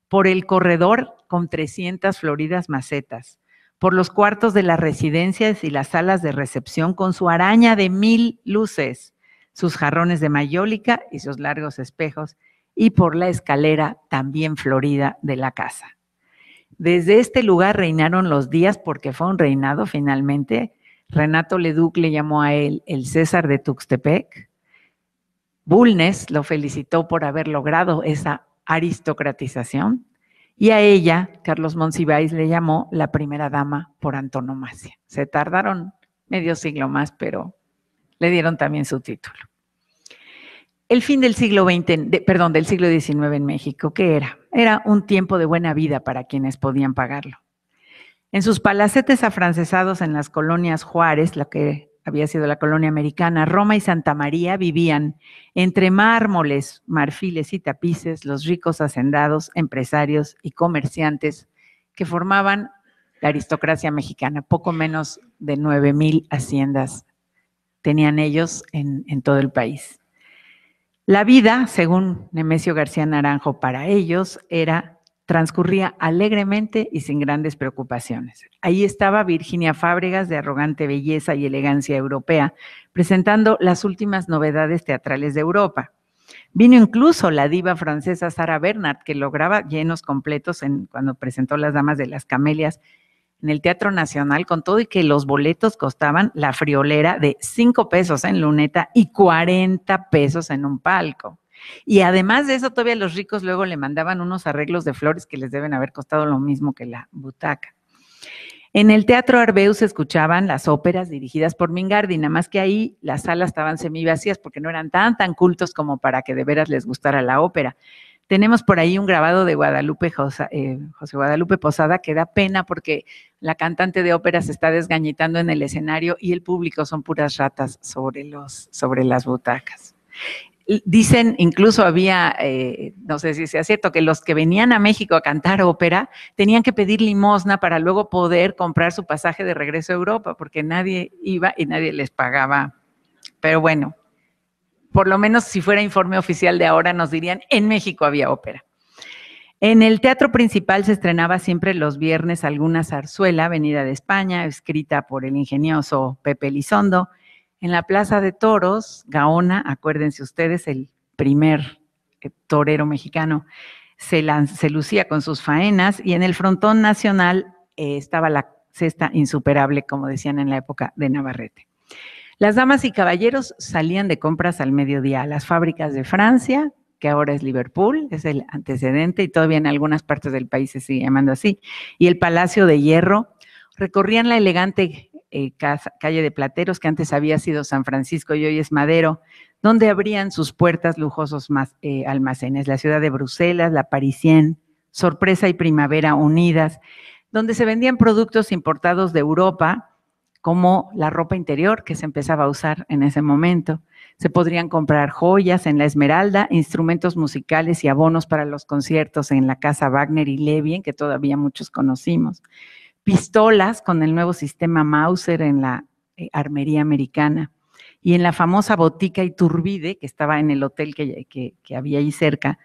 [SPEAKER 2] por el corredor con 300 floridas macetas, por los cuartos de las residencias y las salas de recepción con su araña de mil luces, sus jarrones de mayólica y sus largos espejos, y por la escalera también florida de la casa. Desde este lugar reinaron los días porque fue un reinado finalmente. Renato Leduc le llamó a él el César de Tuxtepec. Bulnes lo felicitó por haber logrado esa aristocratización y a ella Carlos Monsiváis le llamó la primera dama por antonomasia. Se tardaron medio siglo más, pero le dieron también su título. El fin del siglo XX, perdón, del siglo XIX en México, ¿qué era? Era un tiempo de buena vida para quienes podían pagarlo. En sus palacetes afrancesados en las colonias Juárez, la que había sido la colonia americana, Roma y Santa María vivían entre mármoles, marfiles y tapices los ricos hacendados, empresarios y comerciantes que formaban la aristocracia mexicana. Poco menos de 9.000 haciendas tenían ellos en todo el país. La vida, según Nemesio García Naranjo, para ellos era transcurría alegremente y sin grandes preocupaciones. Ahí estaba Virginia Fábregas de arrogante belleza y elegancia europea, presentando las últimas novedades teatrales de Europa. Vino incluso la diva francesa Sara Bernard, que lograba llenos completos en, cuando presentó Las Damas de las Camelias en el Teatro Nacional, con todo y que los boletos costaban la friolera de 5 pesos en luneta y 40 pesos en un palco. Y además de eso, todavía los ricos luego le mandaban unos arreglos de flores que les deben haber costado lo mismo que la butaca. En el Teatro Arbeus se escuchaban las óperas dirigidas por Mingardi, nada más que ahí las salas estaban semivacías porque no eran tan tan cultos como para que de veras les gustara la ópera. Tenemos por ahí un grabado de Guadalupe eh, José, Guadalupe Posada que da pena porque la cantante de ópera se está desgañitando en el escenario y el público son puras ratas sobre, los, sobre las butacas. Dicen, incluso había, eh, no sé si sea cierto, que los que venían a México a cantar ópera tenían que pedir limosna para luego poder comprar su pasaje de regreso a Europa, porque nadie iba y nadie les pagaba. Pero bueno, por lo menos si fuera informe oficial de ahora, nos dirían, en México había ópera. En el teatro principal se estrenaba siempre los viernes alguna zarzuela venida de España, escrita por el ingenioso Pepe Lizondo. En la Plaza de Toros, Gaona, acuérdense ustedes, el primer eh, torero mexicano, se, lucía con sus faenas y en el frontón nacional eh, estaba la cesta insuperable, como decían en la época de Navarrete. Las damas y caballeros salían de compras al mediodía a las fábricas de Francia, que ahora es Liverpool, es el antecedente y todavía en algunas partes del país se sigue llamando así, y el Palacio de Hierro, recorrían la elegante eh, calle de Plateros, que antes había sido San Francisco y hoy es Madero, donde abrían sus puertas lujosos eh, almacenes, la ciudad de Bruselas, la Parisien, Sorpresa y Primavera unidas, donde se vendían productos importados de Europa, como la ropa interior que se empezaba a usar en ese momento. Se podrían comprar joyas en la Esmeralda, instrumentos musicales y abonos para los conciertos en la Casa Wagner y Levien, que todavía muchos conocimos. Pistolas con el nuevo sistema Mauser en la eh, armería americana. Y en la famosa botica Iturbide, que estaba en el hotel que, que había ahí cerca,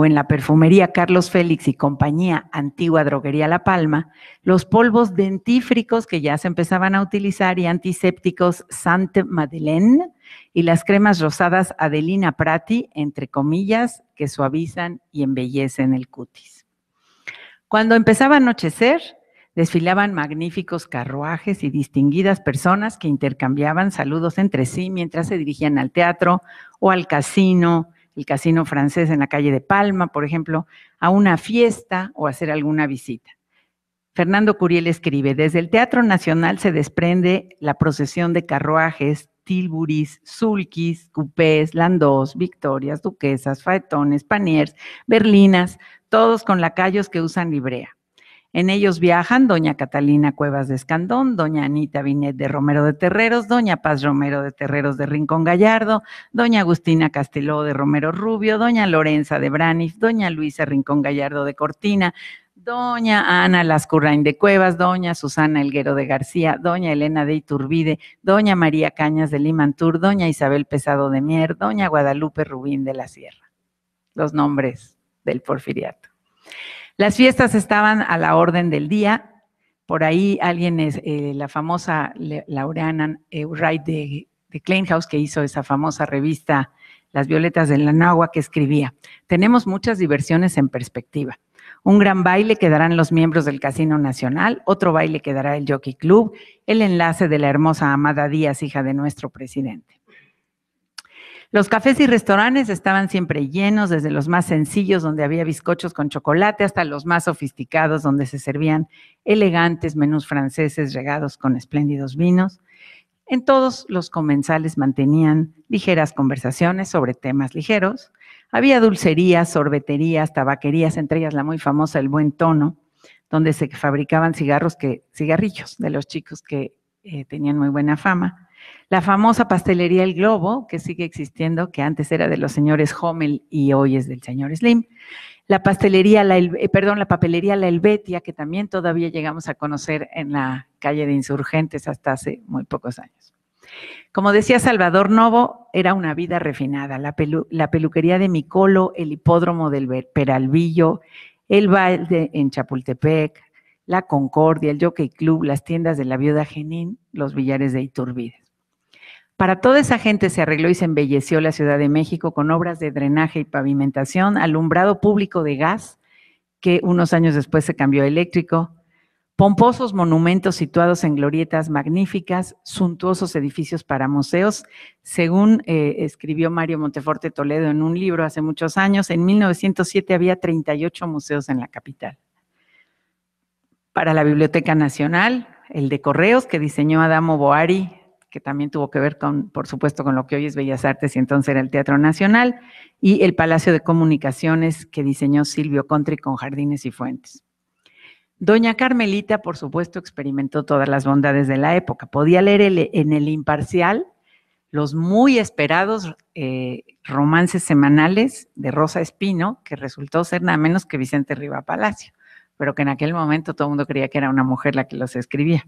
[SPEAKER 2] o en la perfumería Carlos Félix y compañía Antigua Droguería La Palma, los polvos dentífricos que ya se empezaban a utilizar y antisépticos Sainte Madeleine y las cremas rosadas Adelina Prati, entre comillas, que suavizan y embellecen el cutis. Cuando empezaba a anochecer, desfilaban magníficos carruajes y distinguidas personas que intercambiaban saludos entre sí mientras se dirigían al teatro o al casino, el casino francés en la calle de Palma, por ejemplo, a una fiesta o hacer alguna visita. Fernando Curiel escribe, desde el Teatro Nacional se desprende la procesión de carruajes, tilburis, sulquis, cupés, landós, victorias, duquesas, faetones, paniers, berlinas, todos con lacayos que usan librea. En ellos viajan doña Catalina Cuevas de Escandón, doña Anita Binet de Romero de Terreros, doña Paz Romero de Terreros de Rincón Gallardo, doña Agustina Castiló de Romero Rubio, doña Lorenza de Branif, doña Luisa Rincón Gallardo de Cortina, doña Ana Lascurrain de Cuevas, doña Susana Elguero de García, doña Elena de Iturbide, doña María Cañas de Limantur, doña Isabel Pesado de Mier, doña Guadalupe Rubín de la Sierra. Los nombres del porfiriato. Las fiestas estaban a la orden del día. Por ahí alguien, es, eh, la famosa Laureana eh, Wright de, de que hizo esa famosa revista Las Violetas del la que escribía, tenemos muchas diversiones en perspectiva. Un gran baile quedarán los miembros del Casino Nacional, otro baile quedará el Jockey Club, el enlace de la hermosa Amada Díaz, hija de nuestro presidente. Los cafés y restaurantes estaban siempre llenos, desde los más sencillos, donde había bizcochos con chocolate, hasta los más sofisticados, donde se servían elegantes menús franceses regados con espléndidos vinos. En todos los comensales mantenían ligeras conversaciones sobre temas ligeros. Había dulcerías, sorbeterías, tabaquerías, entre ellas la muy famosa El Buen Tono, donde se fabricaban cigarros que, cigarrillos de los chicos que eh, tenían muy buena fama. La famosa pastelería El Globo, que sigue existiendo, que antes era de los señores Homel y hoy es del señor Slim. La pastelería, la, eh, perdón, la papelería La Helvetia, que también todavía llegamos a conocer en la calle de Insurgentes hasta hace muy pocos años. Como decía Salvador Novo, era una vida refinada. La, peluquería de Micolo, el hipódromo del Peralvillo, el baile en Chapultepec, la Concordia, el Jockey Club, las tiendas de la Viuda Genín, los billares de Iturbides. Para toda esa gente se arregló y se embelleció la Ciudad de México con obras de drenaje y pavimentación, alumbrado público de gas, que unos años después se cambió eléctrico, pomposos monumentos situados en glorietas magníficas, suntuosos edificios para museos, según eh, escribió Mario Monteforte Toledo en un libro hace muchos años, en 1907 había 38 museos en la capital. Para la Biblioteca Nacional, el de Correos que diseñó Adamo Boari que también tuvo que ver con, por supuesto, con lo que hoy es Bellas Artes y entonces era el Teatro Nacional, y el Palacio de Comunicaciones que diseñó Silvio Contri con jardines y fuentes. Doña Carmelita, por supuesto, experimentó todas las bondades de la época. Podía leer en el imparcial los muy esperados eh, romances semanales de Rosa Espino, que resultó ser nada menos que Vicente Riva Palacio, pero que en aquel momento todo el mundo creía que era una mujer la que los escribía.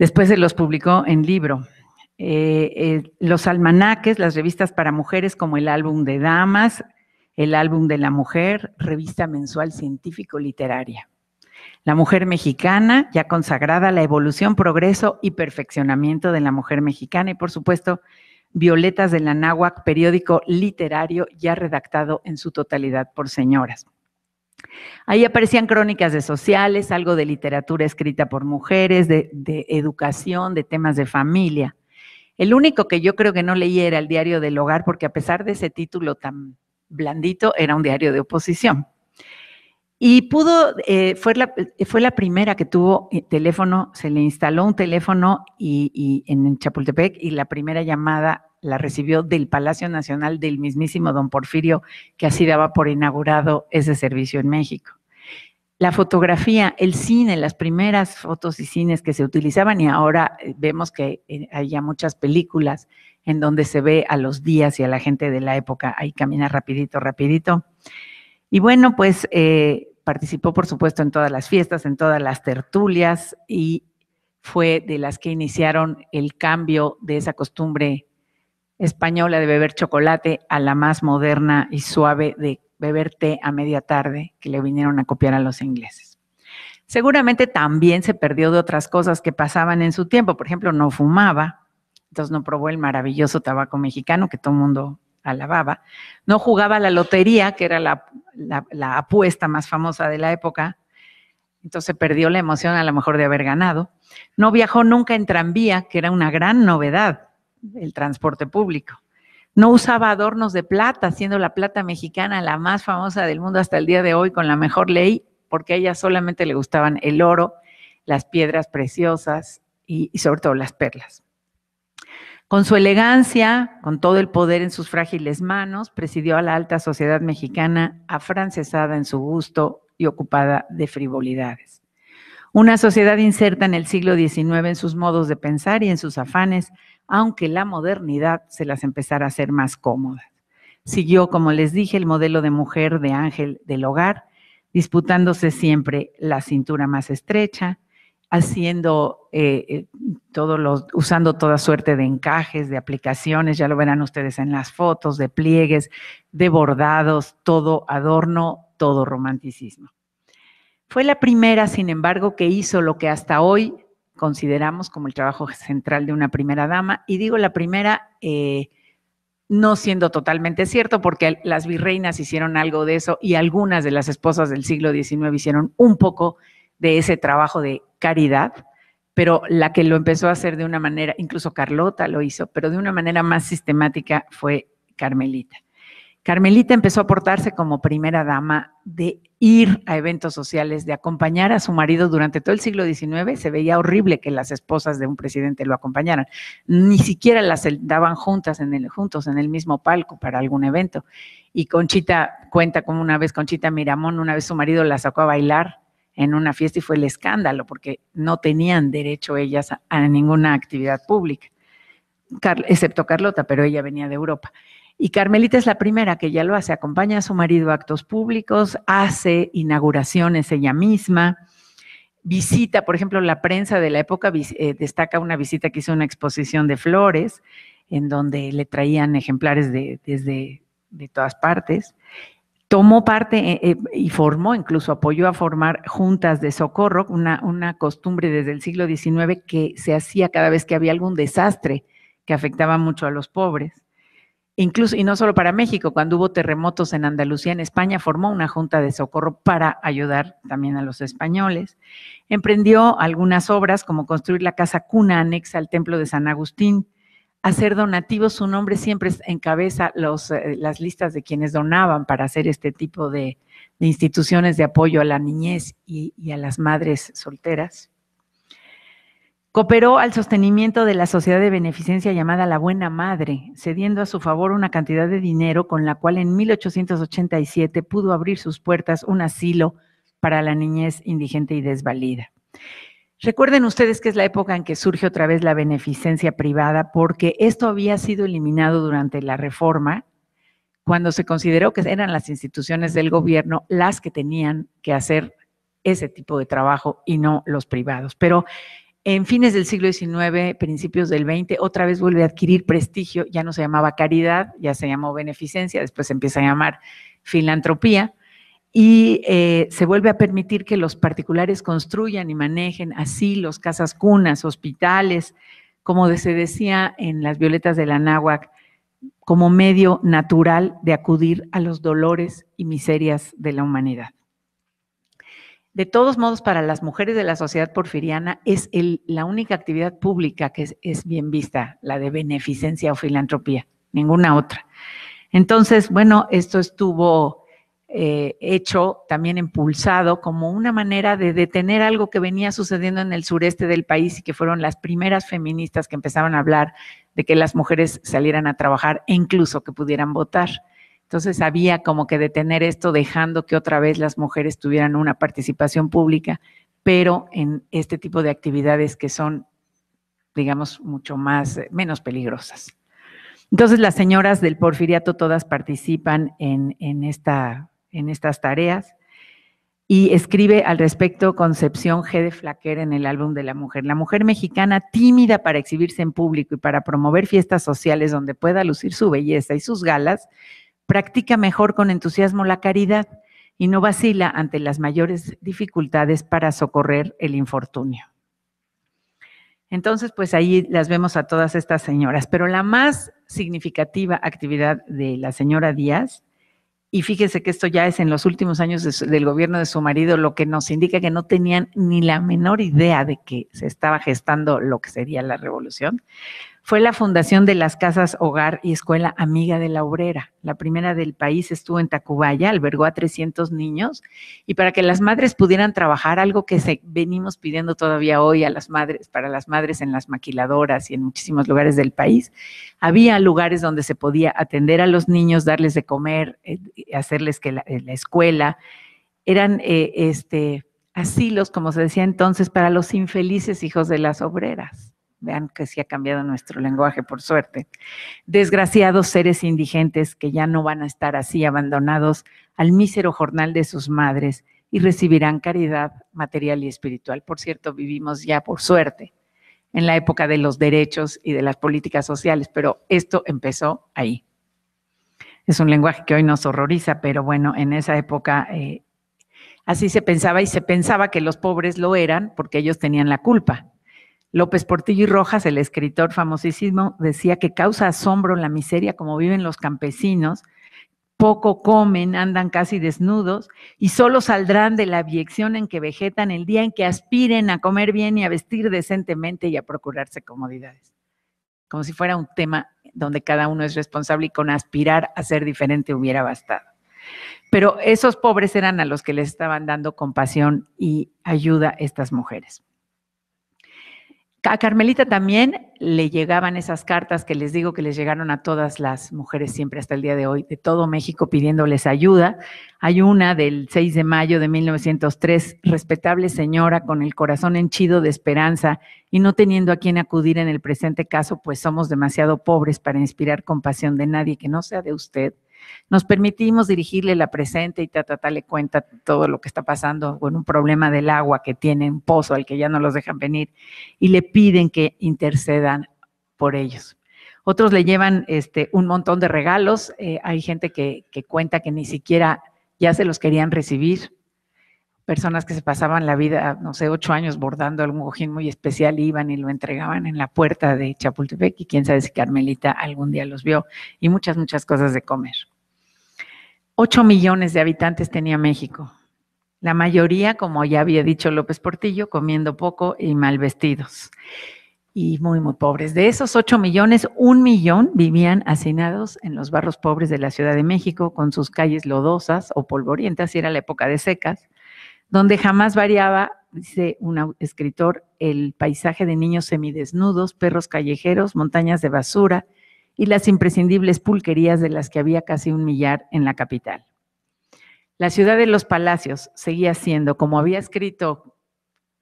[SPEAKER 2] Después se los publicó en libro. Eh, eh, los almanaques, las revistas para mujeres como el álbum de damas, el álbum de la mujer, revista mensual científico-literaria. La mujer mexicana, ya consagrada, la evolución, progreso y perfeccionamiento de la mujer mexicana y por supuesto Violetas de la periódico literario ya redactado en su totalidad por señoras. Ahí aparecían crónicas de sociales, algo de literatura escrita por mujeres, de, educación, de temas de familia. El único que yo creo que no leí era el diario del hogar, porque a pesar de ese título tan blandito, era un diario de oposición. Y pudo, eh, fue, la, primera que tuvo eh, teléfono, se le instaló un teléfono en Chapultepec y la primera llamada la recibió del Palacio Nacional del mismísimo don Porfirio, que así daba por inaugurado ese servicio en México. La fotografía, el cine, las primeras fotos y cines que se utilizaban y ahora eh, vemos que eh, hay ya muchas películas en donde se ve a los días y a la gente de la época, ahí camina rapidito, rapidito. Y bueno, pues eh, participó por supuesto en todas las fiestas, en todas las tertulias y fue de las que iniciaron el cambio de esa costumbre española de beber chocolate a la más moderna y suave de beber té a media tarde que le vinieron a copiar a los ingleses. Seguramente también se perdió de otras cosas que pasaban en su tiempo. Por ejemplo, no fumaba, entonces no probó el maravilloso tabaco mexicano que todo el mundo alababa. No jugaba la lotería, que era la, la apuesta más famosa de la época, entonces perdió la emoción a lo mejor de haber ganado. No viajó nunca en tranvía, que era una gran novedad el transporte público. No usaba adornos de plata, siendo la plata mexicana la más famosa del mundo hasta el día de hoy, con la mejor ley, porque a ella solamente le gustaban el oro, las piedras preciosas y, sobre todo las perlas. Con su elegancia, con todo el poder en sus frágiles manos, presidió a la alta sociedad mexicana, afrancesada en su gusto y ocupada de frivolidades. Una sociedad inserta en el siglo XIX en sus modos de pensar y en sus afanes aunque la modernidad se las empezara a hacer más cómodas. Siguió, como les dije, el modelo de mujer de ángel del hogar, disputándose siempre la cintura más estrecha, haciendo eh, eh, usando toda suerte de encajes, de aplicaciones, ya lo verán ustedes en las fotos, de pliegues, de bordados, todo adorno, todo romanticismo. Fue la primera, sin embargo, que hizo lo que hasta hoy consideramos como el trabajo central de una primera dama. Y digo la primera, eh, no siendo totalmente cierto, porque las virreinas hicieron algo de eso y algunas de las esposas del siglo XIX hicieron un poco de ese trabajo de caridad, pero la que lo empezó a hacer de una manera, incluso Carlota lo hizo, pero de una manera más sistemática fue Carmelita. Carmelita empezó a portarse como primera dama de ir a eventos sociales, de acompañar a su marido durante todo el siglo XIX. Se veía horrible que las esposas de un presidente lo acompañaran. Ni siquiera las daban juntas en el, juntos en el mismo palco para algún evento. Y Conchita cuenta como una vez Conchita Miramón, una vez su marido la sacó a bailar en una fiesta y fue el escándalo porque no tenían derecho ellas a, ninguna actividad pública, excepto Carlota, pero ella venía de Europa. Y Carmelita es la primera que ya lo hace, acompaña a su marido a actos públicos, hace inauguraciones ella misma, visita, por ejemplo, la prensa de la época eh, destaca una visita que hizo una exposición de flores, en donde le traían ejemplares de, desde de todas partes. Tomó parte eh, eh, y formó, incluso apoyó a formar juntas de socorro, una, una costumbre desde el siglo XIX que se hacía cada vez que había algún desastre que afectaba mucho a los pobres. Incluso, y no solo para México, cuando hubo terremotos en Andalucía, en España, formó una junta de socorro para ayudar también a los españoles. Emprendió algunas obras, como construir la casa cuna anexa al templo de San Agustín, hacer donativos. Su nombre siempre encabeza eh, las listas de quienes donaban para hacer este tipo de, instituciones de apoyo a la niñez y a las madres solteras Cooperó al sostenimiento de la sociedad de beneficencia llamada La Buena Madre, cediendo a su favor una cantidad de dinero con la cual en 1887 pudo abrir sus puertas un asilo para la niñez indigente y desvalida. Recuerden ustedes que es la época en que surge otra vez la beneficencia privada, porque esto había sido eliminado durante la reforma, cuando se consideró que eran las instituciones del gobierno las que tenían que hacer ese tipo de trabajo y no los privados. Pero en fines del siglo XIX, principios del XX, otra vez vuelve a adquirir prestigio, ya no se llamaba caridad, ya se llamó beneficencia, después se empieza a llamar filantropía, y eh, se vuelve a permitir que los particulares construyan y manejen asilos, casas cunas, hospitales, como se decía en las violetas del Anáhuac, como medio natural de acudir a los dolores y miserias de la humanidad. De todos modos, para las mujeres de la sociedad porfiriana es la única actividad pública que es, bien vista, la de beneficencia o filantropía, ninguna otra. Entonces, bueno, esto estuvo eh, hecho, también impulsado como una manera de detener algo que venía sucediendo en el sureste del país y que fueron las primeras feministas que empezaron a hablar de que las mujeres salieran a trabajar e incluso que pudieran votar. Entonces había como que detener esto dejando que otra vez las mujeres tuvieran una participación pública, pero en este tipo de actividades que son, digamos, mucho más, eh, menos peligrosas. Entonces las señoras del porfiriato todas participan en, esta, en estas tareas y escribe al respecto Concepción G. de Flaquer en el álbum de la mujer. La mujer mexicana tímida para exhibirse en público y para promover fiestas sociales donde pueda lucir su belleza y sus galas, Practica mejor con entusiasmo la caridad y no vacila ante las mayores dificultades para socorrer el infortunio. Entonces, pues ahí las vemos a todas estas señoras, pero la más significativa actividad de la señora Díaz, y fíjese que esto ya es en los últimos años del gobierno de su marido, lo que nos indica que no tenían ni la menor idea de que se estaba gestando lo que sería la revolución, fue la fundación de las casas Hogar y Escuela Amiga de la Obrera. La primera del país estuvo en Tacubaya, albergó a 300 niños y para que las madres pudieran trabajar, algo que se, venimos pidiendo todavía hoy a las madres, para las madres en las maquiladoras y en muchísimos lugares del país, había lugares donde se podía atender a los niños, darles de comer, eh, hacerles que la, escuela eran eh, este, asilos, como se decía entonces, para los infelices hijos de las obreras. Vean que sí ha cambiado nuestro lenguaje, por suerte. Desgraciados seres indigentes que ya no van a estar así abandonados al mísero jornal de sus madres y recibirán caridad material y espiritual. Por cierto, vivimos ya, por suerte, en la época de los derechos y de las políticas sociales, pero esto empezó ahí. Es un lenguaje que hoy nos horroriza, pero bueno, en esa época eh, así se pensaba y se pensaba que los pobres lo eran porque ellos tenían la culpa. López Portillo y Rojas, el escritor famosísimo, decía que causa asombro la miseria como viven los campesinos, poco comen, andan casi desnudos y solo saldrán de la abyección en que vegetan el día en que aspiren a comer bien y a vestir decentemente y a procurarse comodidades. Como si fuera un tema donde cada uno es responsable y con aspirar a ser diferente hubiera bastado. Pero esos pobres eran a los que les estaban dando compasión y ayuda estas mujeres. A Carmelita también le llegaban esas cartas que les digo que les llegaron a todas las mujeres siempre hasta el día de hoy, de todo México pidiéndoles ayuda. Hay una del 6 de mayo de 1903, respetable señora con el corazón henchido de esperanza y no teniendo a quién acudir en el presente caso, pues somos demasiado pobres para inspirar compasión de nadie que no sea de usted. Nos permitimos dirigirle la presente y ta, le cuenta todo lo que está pasando con un problema del agua que tiene un pozo al que ya no los dejan venir y le piden que intercedan por ellos. Otros le llevan este, un montón de regalos. Eh, hay gente que, que cuenta que ni siquiera ya se los querían recibir personas que se pasaban la vida, no sé, ocho años bordando algún cojín muy especial, iban y lo entregaban en la puerta de Chapultepec y quién sabe si Carmelita algún día los vio y muchas, muchas cosas de comer. Ocho millones de habitantes tenía México. La mayoría, como ya había dicho López Portillo, comiendo poco y mal vestidos. Y muy, muy pobres. De esos 8 millones, un millón vivían hacinados en los barrios pobres de la Ciudad de México, con sus calles lodosas o polvorientas, y era la época de secas, donde jamás variaba, dice un escritor, el paisaje de niños semidesnudos, perros callejeros, montañas de basura, y las imprescindibles pulquerías de las que había casi un millar en la capital. La ciudad de los palacios seguía siendo, como había escrito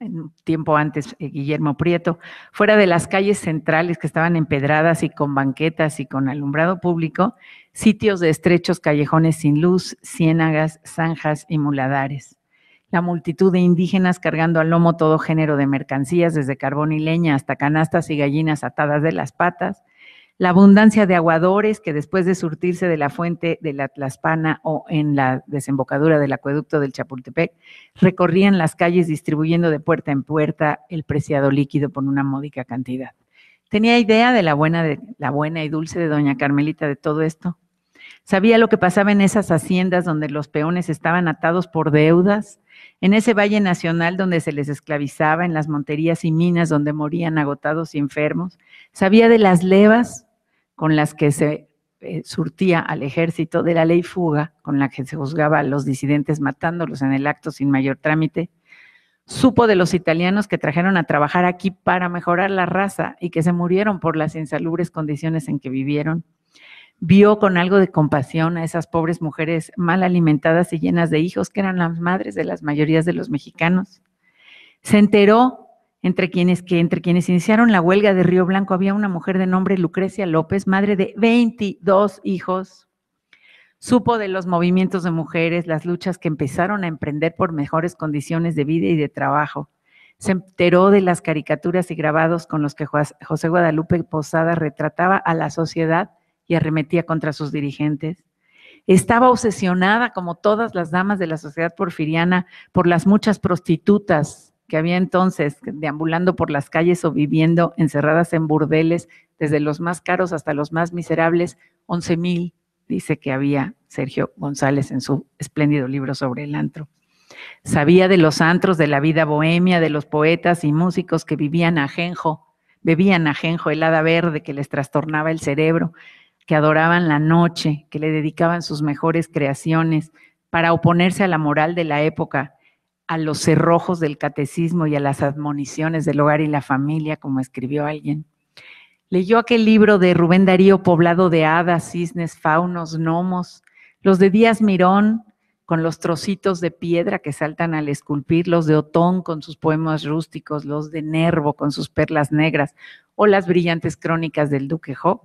[SPEAKER 2] en tiempo antes eh, Guillermo Prieto, fuera de las calles centrales que estaban empedradas y con banquetas y con alumbrado público, sitios de estrechos callejones sin luz, ciénagas, zanjas y muladares. La multitud de indígenas cargando al lomo todo género de mercancías, desde carbón y leña hasta canastas y gallinas atadas de las patas, la abundancia de aguadores que después de surtirse de la fuente de la Tlaspana o en la desembocadura del acueducto del Chapultepec, recorrían las calles distribuyendo de puerta en puerta el preciado líquido por una módica cantidad. ¿Tenía idea de la buena, de, la buena y dulce de doña Carmelita de todo esto? Sabía lo que pasaba en esas haciendas donde los peones estaban atados por deudas, en ese valle nacional donde se les esclavizaba, en las monterías y minas donde morían agotados y enfermos. Sabía de las levas con las que se eh, surtía al ejército, de la ley fuga, con la que se juzgaba a los disidentes matándolos en el acto sin mayor trámite, supo de los italianos que trajeron a trabajar aquí para mejorar la raza y que se murieron por las insalubres condiciones en que vivieron. Vio con algo de compasión a esas pobres mujeres mal alimentadas y llenas de hijos que eran las madres de las mayorías de los mexicanos. Se enteró entre quienes entre quienes iniciaron la huelga de Río Blanco había una mujer de nombre Lucrecia López, madre de 22 hijos. Supo de los movimientos de mujeres, las luchas que empezaron a emprender por mejores condiciones de vida y de trabajo. Se enteró de las caricaturas y grabados con los que José Guadalupe Posada retrataba a la sociedad y arremetía contra sus dirigentes. Estaba obsesionada, como todas las damas de la sociedad porfiriana, por las muchas prostitutas que había entonces deambulando por las calles o viviendo encerradas en burdeles, desde los más caros hasta los más miserables, 11.000, mil, dice que había Sergio González en su espléndido libro sobre el antro. Sabía de los antros, de la vida bohemia, de los poetas y músicos que vivían ajenjo, bebían ajenjo, helada verde que les trastornaba el cerebro, que adoraban la noche, que le dedicaban sus mejores creaciones para oponerse a la moral de la época, a los cerrojos del catecismo y a las admoniciones del hogar y la familia, como escribió alguien. Leyó aquel libro de Rubén Darío poblado de hadas, cisnes, faunos, gnomos, los de Díaz Mirón, con los trocitos de piedra que saltan al esculpir, los de Otón con sus poemas rústicos, los de Nervo con sus perlas negras o las brillantes crónicas del Duque Job.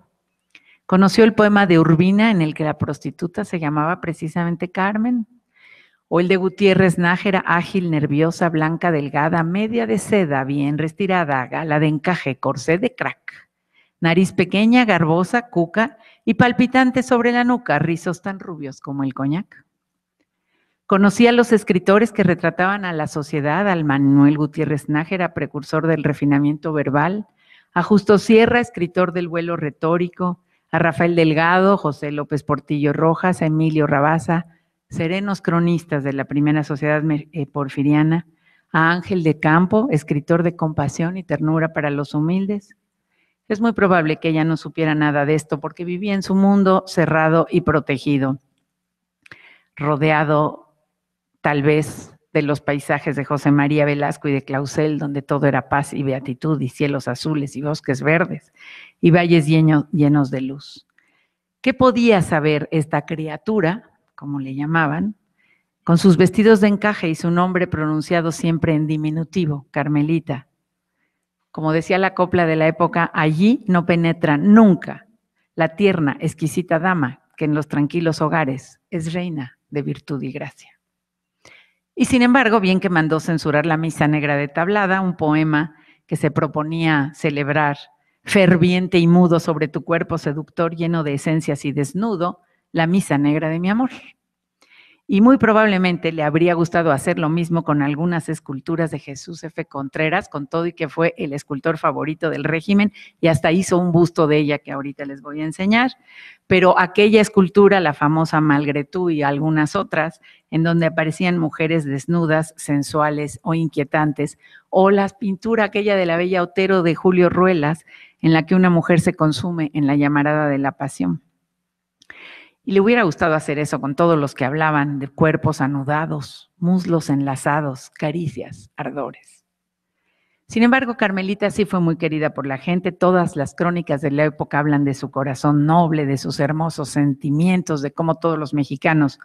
[SPEAKER 2] Conoció el poema de Urbina en el que la prostituta se llamaba precisamente Carmen o el de Gutiérrez Nájera, ágil, nerviosa, blanca, delgada, media de seda, bien restirada, gala de encaje, corsé de crack, nariz pequeña, garbosa, cuca y palpitante sobre la nuca, rizos tan rubios como el coñac. Conocí a los escritores que retrataban a la sociedad, al Manuel Gutiérrez Nájera, precursor del refinamiento verbal, a Justo Sierra, escritor del vuelo retórico, a Rafael Delgado, José López Portillo Rojas, a Emilio Rabaza, serenos cronistas de la primera sociedad eh, porfiriana, a Ángel de Campo, escritor de compasión y ternura para los humildes. Es muy probable que ella no supiera nada de esto porque vivía en su mundo cerrado y protegido, rodeado tal vez de los paisajes de José María Velasco y de Clausel, donde todo era paz y beatitud y cielos azules y bosques verdes y valles llenos de luz. ¿Qué podía saber esta criatura como le llamaban, con sus vestidos de encaje y su nombre pronunciado siempre en diminutivo, Carmelita. Como decía la copla de la época, allí no penetra nunca la tierna, exquisita dama que en los tranquilos hogares es reina de virtud y gracia. Y sin embargo, bien que mandó censurar la Misa Negra de Tablada, un poema que se proponía celebrar ferviente y mudo sobre tu cuerpo seductor lleno de esencias y desnudo, la misa negra de mi amor. Y muy probablemente le habría gustado hacer lo mismo con algunas esculturas de Jesús F. Contreras, con todo y que fue el escultor favorito del régimen y hasta hizo un busto de ella que ahorita les voy a enseñar. Pero aquella escultura, la famosa Malgretú y algunas otras, en donde aparecían mujeres desnudas, sensuales o inquietantes, o la pintura aquella de la Bella Otero de Julio Ruelas, en la que una mujer se consume en la llamarada de la pasión. Y le hubiera gustado hacer eso con todos los que hablaban de cuerpos anudados, muslos enlazados, caricias, ardores. Sin embargo, Carmelita sí fue muy querida por la gente. Todas las crónicas de la época hablan de su corazón noble, de sus hermosos sentimientos, de cómo todos los mexicanos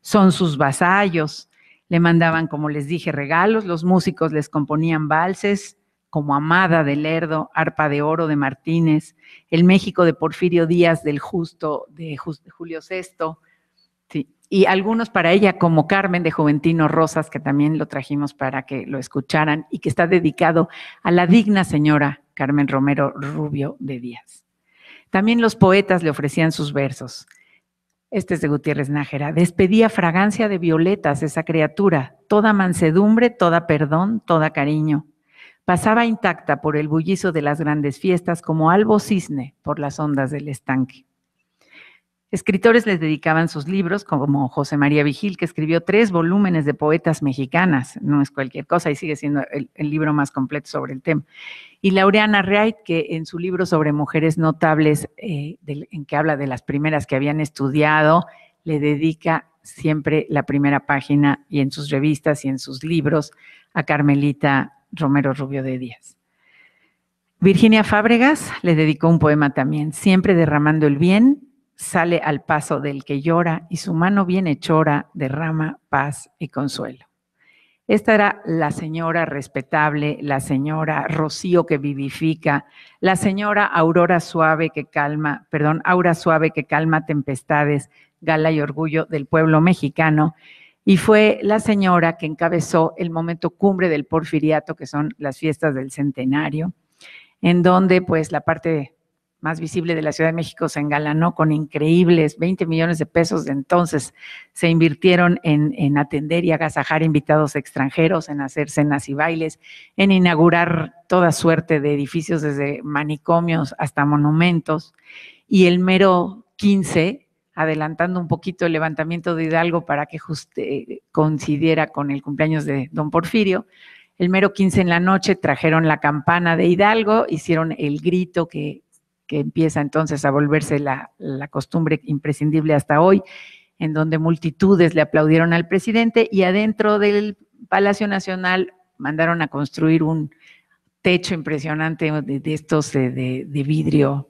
[SPEAKER 2] son sus vasallos. Le mandaban, como les dije, regalos, los músicos les componían valses, como Amada de Lerdo, Arpa de Oro de Martínez, el México de Porfirio Díaz del Justo, de Julio VI, y algunos para ella, como Carmen de Juventino Rosas, que también lo trajimos para que lo escucharan, y que está dedicado a la digna señora Carmen Romero Rubio de Díaz. También los poetas le ofrecían sus versos. Este es de Gutiérrez Nájera. Despedía fragancia de violetas esa criatura, toda mansedumbre, toda perdón, toda cariño pasaba intacta por el bullizo de las grandes fiestas como albo cisne por las ondas del estanque. Escritores les dedicaban sus libros, como José María Vigil, que escribió tres volúmenes de poetas mexicanas, no es cualquier cosa y sigue siendo el, libro más completo sobre el tema. Y Laureana Reit que en su libro sobre mujeres notables, eh, en que habla de las primeras que habían estudiado, le dedica siempre la primera página y en sus revistas y en sus libros a Carmelita Romero Rubio de Díaz. Virginia Fábregas le dedicó un poema también, siempre derramando el bien, sale al paso del que llora y su mano bienhechora derrama paz y consuelo. Esta era la señora respetable, la señora Rocío que vivifica, la señora Aurora suave que calma, perdón, Aura suave que calma tempestades, gala y orgullo del pueblo mexicano y fue la señora que encabezó el momento cumbre del porfiriato, que son las fiestas del centenario, en donde pues la parte más visible de la Ciudad de México se engalanó con increíbles 20 millones de pesos de entonces. Se invirtieron en, en atender y agasajar invitados extranjeros, en hacer cenas y bailes, en inaugurar toda suerte de edificios desde manicomios hasta monumentos. Y el mero 15 adelantando un poquito el levantamiento de Hidalgo para que coincidiera con el cumpleaños de don Porfirio. El mero 15 en la noche trajeron la campana de Hidalgo, hicieron el grito que, empieza entonces a volverse la, costumbre imprescindible hasta hoy, en donde multitudes le aplaudieron al presidente y adentro del Palacio Nacional mandaron a construir un techo impresionante de, estos eh, de, de, vidrio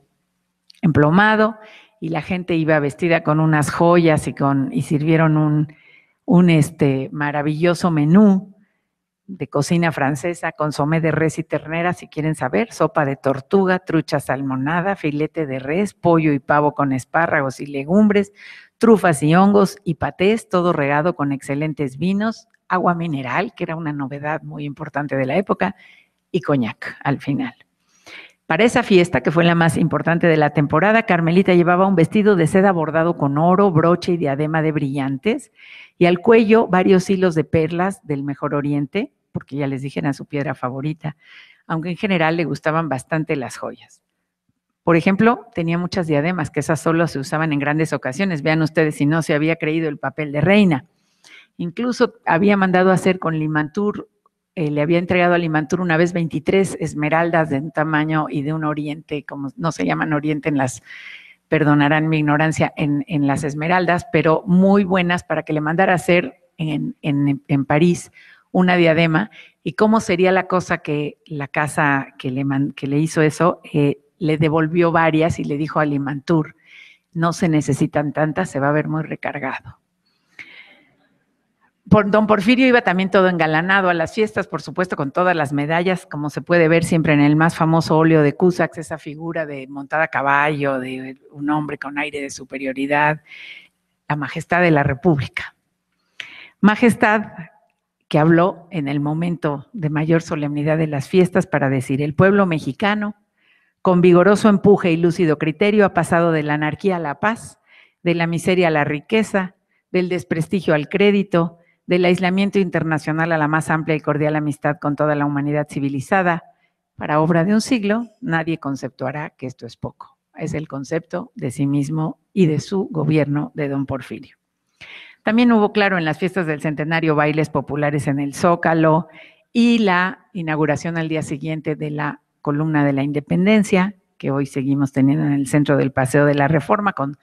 [SPEAKER 2] emplomado y la gente iba vestida con unas joyas y con y sirvieron un, este maravilloso menú de cocina francesa, consomé de res y ternera, si quieren saber, sopa de tortuga, trucha salmonada, filete de res, pollo y pavo con espárragos y legumbres, trufas y hongos y patés, todo regado con excelentes vinos, agua mineral, que era una novedad muy importante de la época, y coñac al final. Para esa fiesta, que fue la más importante de la temporada, Carmelita llevaba un vestido de seda bordado con oro, broche y diadema de brillantes, y al cuello varios hilos de perlas del Mejor Oriente, porque ya les dije era su piedra favorita, aunque en general le gustaban bastante las joyas. Por ejemplo, tenía muchas diademas, que esas solo se usaban en grandes ocasiones. Vean ustedes si no se había creído el papel de reina. Incluso había mandado hacer con limantur eh, le había entregado a Limantur una vez 23 esmeraldas de un tamaño y de un oriente, como no se llaman oriente en las, perdonarán mi ignorancia, en, las esmeraldas, pero muy buenas para que le mandara a hacer en, en, París una diadema. ¿Y cómo sería la cosa que la casa que le, que le hizo eso eh, le devolvió varias y le dijo a Limantur, no se necesitan tantas, se va a ver muy recargado don Porfirio iba también todo engalanado a las fiestas, por supuesto, con todas las medallas, como se puede ver siempre en el más famoso óleo de Cusax, esa figura de montada a caballo, de un hombre con aire de superioridad, la majestad de la República. Majestad que habló en el momento de mayor solemnidad de las fiestas para decir, el pueblo mexicano, con vigoroso empuje y lúcido criterio, ha pasado de la anarquía a la paz, de la miseria a la riqueza, del desprestigio al crédito, del aislamiento internacional a la más amplia y cordial amistad con toda la humanidad civilizada. Para obra de un siglo, nadie conceptuará que esto es poco. Es el concepto de sí mismo y de su gobierno de don Porfirio. También hubo, claro, en las fiestas del centenario bailes populares en el Zócalo y la inauguración al día siguiente de la columna de la independencia, que hoy seguimos teniendo en el centro del Paseo de la Reforma, con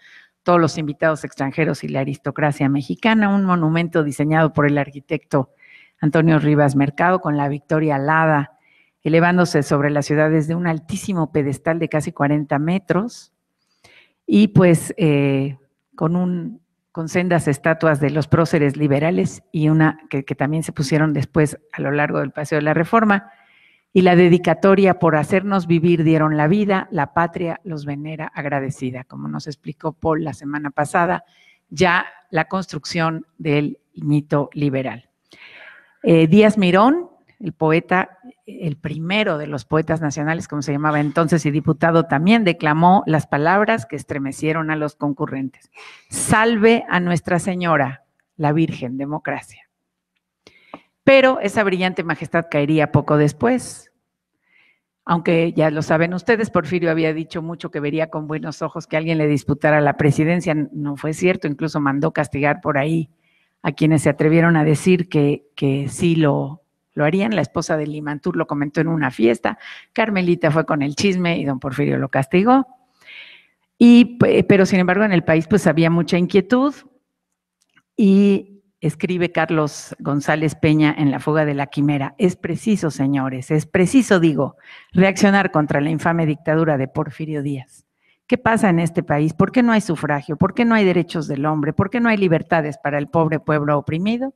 [SPEAKER 2] todos los invitados extranjeros y la aristocracia mexicana, un monumento diseñado por el arquitecto Antonio Rivas Mercado con la victoria alada, elevándose sobre las ciudades desde un altísimo pedestal de casi 40 metros y pues eh, con, un, con sendas estatuas de los próceres liberales y una que también se pusieron después a lo largo del Paseo de la Reforma y la dedicatoria por hacernos vivir dieron la vida, la patria los venera agradecida. Como nos explicó Paul la semana pasada, ya la construcción del mito liberal. Eh, Díaz Mirón, el poeta, el primero de los poetas nacionales, como se llamaba entonces, y diputado también, declamó las palabras que estremecieron a los concurrentes. Salve a Nuestra Señora, la Virgen Democracia. Pero esa brillante majestad caería poco después. Aunque ya lo saben ustedes, Porfirio había dicho mucho que vería con buenos ojos que alguien le disputara la presidencia. No fue cierto, incluso mandó castigar por ahí a quienes se atrevieron a decir que, que sí lo, lo harían. La esposa de Limantur lo comentó en una fiesta, Carmelita fue con el chisme y don Porfirio lo castigó. Y, pero sin embargo en el país pues había mucha inquietud y escribe Carlos González Peña en La fuga de la quimera. Es preciso, señores, es preciso, digo, reaccionar contra la infame dictadura de Porfirio Díaz. ¿Qué pasa en este país? ¿Por qué no hay sufragio? ¿Por qué no hay derechos del hombre? ¿Por qué no hay libertades para el pobre pueblo oprimido?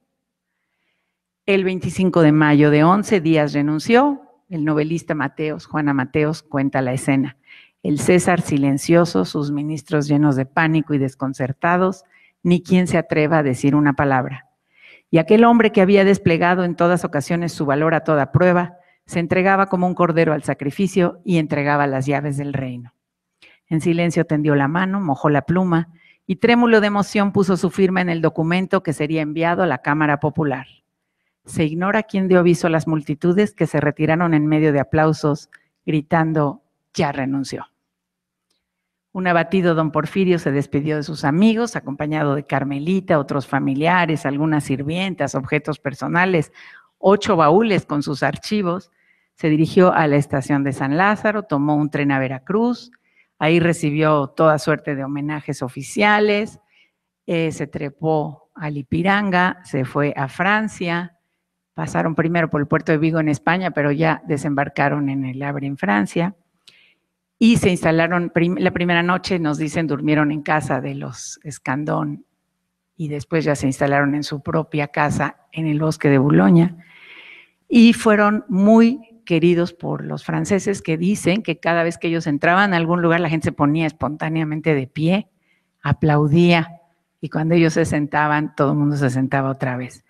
[SPEAKER 2] El 25 de mayo de 11 Díaz renunció. El novelista Mateos, Juana Mateos, cuenta la escena. El César silencioso, sus ministros llenos de pánico y desconcertados, ni quien se atreva a decir una palabra. Y aquel hombre que había desplegado en todas ocasiones su valor a toda prueba, se entregaba como un cordero al sacrificio y entregaba las llaves del reino. En silencio tendió la mano, mojó la pluma y trémulo de emoción puso su firma en el documento que sería enviado a la Cámara Popular. Se ignora quién dio aviso a las multitudes que se retiraron en medio de aplausos, gritando, ya renunció. Un abatido don Porfirio se despidió de sus amigos, acompañado de Carmelita, otros familiares, algunas sirvientas, objetos personales, ocho baúles con sus archivos. Se dirigió a la estación de San Lázaro, tomó un tren a Veracruz, ahí recibió toda suerte de homenajes oficiales, eh, se trepó al Ipiranga, se fue a Francia, pasaron primero por el puerto de Vigo en España, pero ya desembarcaron en el Abre en Francia y se instalaron, la primera noche nos dicen durmieron en casa de los Escandón y después ya se instalaron en su propia casa en el bosque de Boulogne y fueron muy queridos por los franceses que dicen que cada vez que ellos entraban a algún lugar la gente se ponía espontáneamente de pie, aplaudía y cuando ellos se sentaban todo el mundo se sentaba otra vez.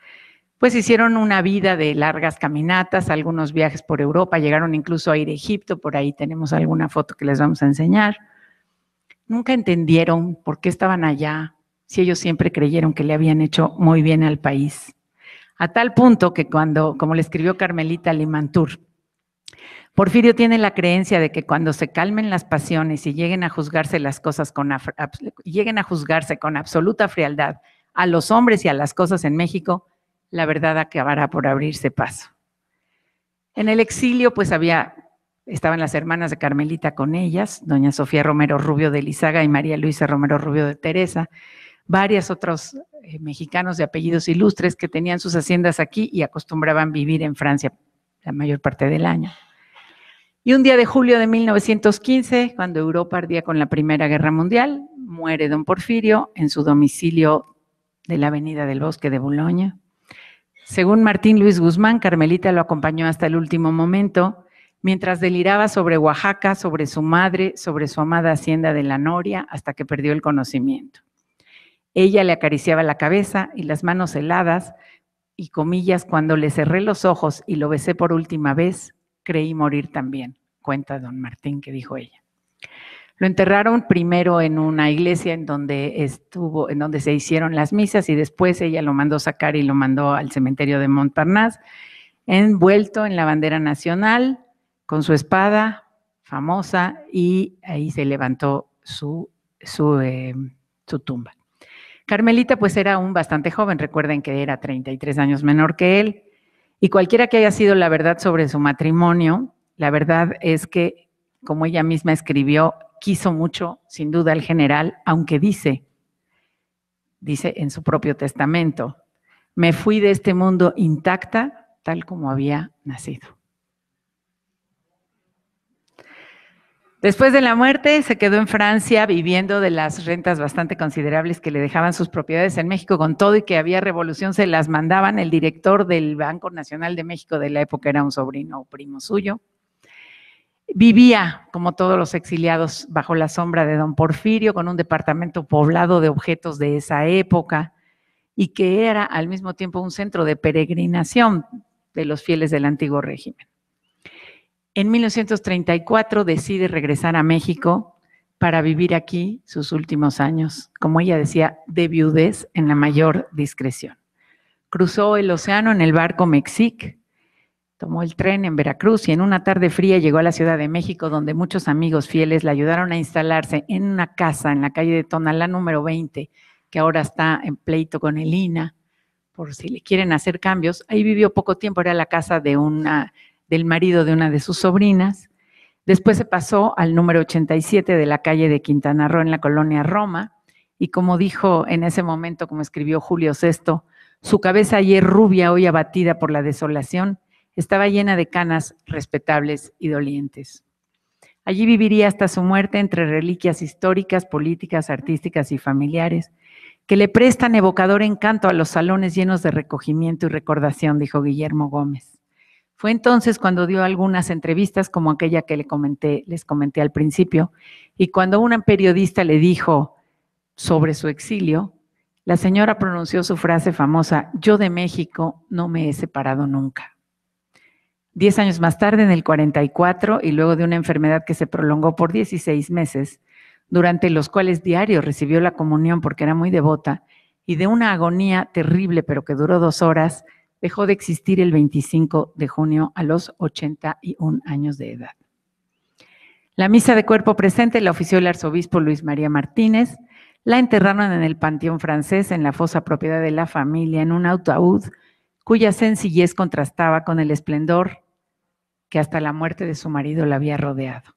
[SPEAKER 2] Pues, hicieron una vida de largas caminatas, algunos viajes por Europa, llegaron incluso a ir a Egipto, por ahí tenemos alguna foto que les vamos a enseñar. Nunca entendieron por qué estaban allá, si ellos siempre creyeron que le habían hecho muy bien al país. A tal punto que cuando, como le escribió Carmelita Limantur, Porfirio tiene la creencia de que cuando se calmen las pasiones y lleguen a juzgarse las cosas con lleguen a juzgarse con absoluta frialdad a los hombres y a las cosas en México, la verdad acabará por abrirse paso. En el exilio, pues había, estaban las hermanas de Carmelita con ellas, doña Sofía Romero Rubio de Lizaga y María Luisa Romero Rubio de Teresa, varias otros eh, mexicanos de apellidos ilustres que tenían sus haciendas aquí y acostumbraban vivir en Francia la mayor parte del año. Y un día de julio de 1915, cuando Europa ardía con la Primera Guerra Mundial, muere don Porfirio en su domicilio de la Avenida del Bosque de Boulogne. Según Martín Luis Guzmán, Carmelita lo acompañó hasta el último momento, mientras deliraba sobre Oaxaca, sobre su madre, sobre su amada hacienda de la Noria, hasta que perdió el conocimiento. Ella le acariciaba la cabeza y las manos heladas, y comillas, cuando le cerré los ojos y lo besé por última vez, creí morir también, cuenta don Martín que dijo ella. Lo enterraron primero en una iglesia en donde estuvo, en donde se hicieron las misas y después ella lo mandó sacar y lo mandó al cementerio de Montparnasse, envuelto en la bandera nacional con su espada famosa y ahí se levantó su, su, eh, su tumba. Carmelita pues era un bastante joven, recuerden que era 33 años menor que él, y cualquiera que haya sido la verdad sobre su matrimonio, la verdad es que, como ella misma escribió, quiso mucho, sin duda, el general, aunque dice, dice en su propio testamento, me fui de este mundo intacta tal como había nacido. Después de la muerte se quedó en Francia viviendo de las rentas bastante considerables que le dejaban sus propiedades en México con todo y que había revolución, se las mandaban. El director del Banco Nacional de México de la época era un sobrino o primo suyo. Vivía, como todos los exiliados, bajo la sombra de don Porfirio, con un departamento poblado de objetos de esa época y que era al mismo tiempo un centro de peregrinación de los fieles del antiguo régimen. En 1934 decide regresar a México para vivir aquí sus últimos años, como ella decía, de viudez en la mayor discreción. Cruzó el océano en el barco Mexique, Tomó el tren en Veracruz y en una tarde fría llegó a la Ciudad de México, donde muchos amigos fieles la ayudaron a instalarse en una casa en la calle de Tonalá número 20, que ahora está en pleito con el INA, por si le quieren hacer cambios. Ahí vivió poco tiempo, era la casa de una, del marido de una de sus sobrinas. Después se pasó al número 87 de la calle de Quintana Roo en la colonia Roma. Y como dijo en ese momento, como escribió Julio VI, su cabeza ayer rubia, hoy abatida por la desolación, estaba llena de canas respetables y dolientes. Allí viviría hasta su muerte entre reliquias históricas, políticas, artísticas y familiares, que le prestan evocador encanto a los salones llenos de recogimiento y recordación, dijo Guillermo Gómez. Fue entonces cuando dio algunas entrevistas como aquella que le comenté, les comenté al principio, y cuando una periodista le dijo sobre su exilio, la señora pronunció su frase famosa, yo de México no me he separado nunca. Diez años más tarde, en el 44, y luego de una enfermedad que se prolongó por 16 meses, durante los cuales diario recibió la comunión porque era muy devota, y de una agonía terrible pero que duró dos horas, dejó de existir el 25 de junio a los 81 años de edad. La misa de cuerpo presente la ofició el arzobispo Luis María Martínez, la enterraron en el Panteón francés, en la fosa propiedad de la familia, en un ataúd cuya sencillez contrastaba con el esplendor que hasta la muerte de su marido la había rodeado.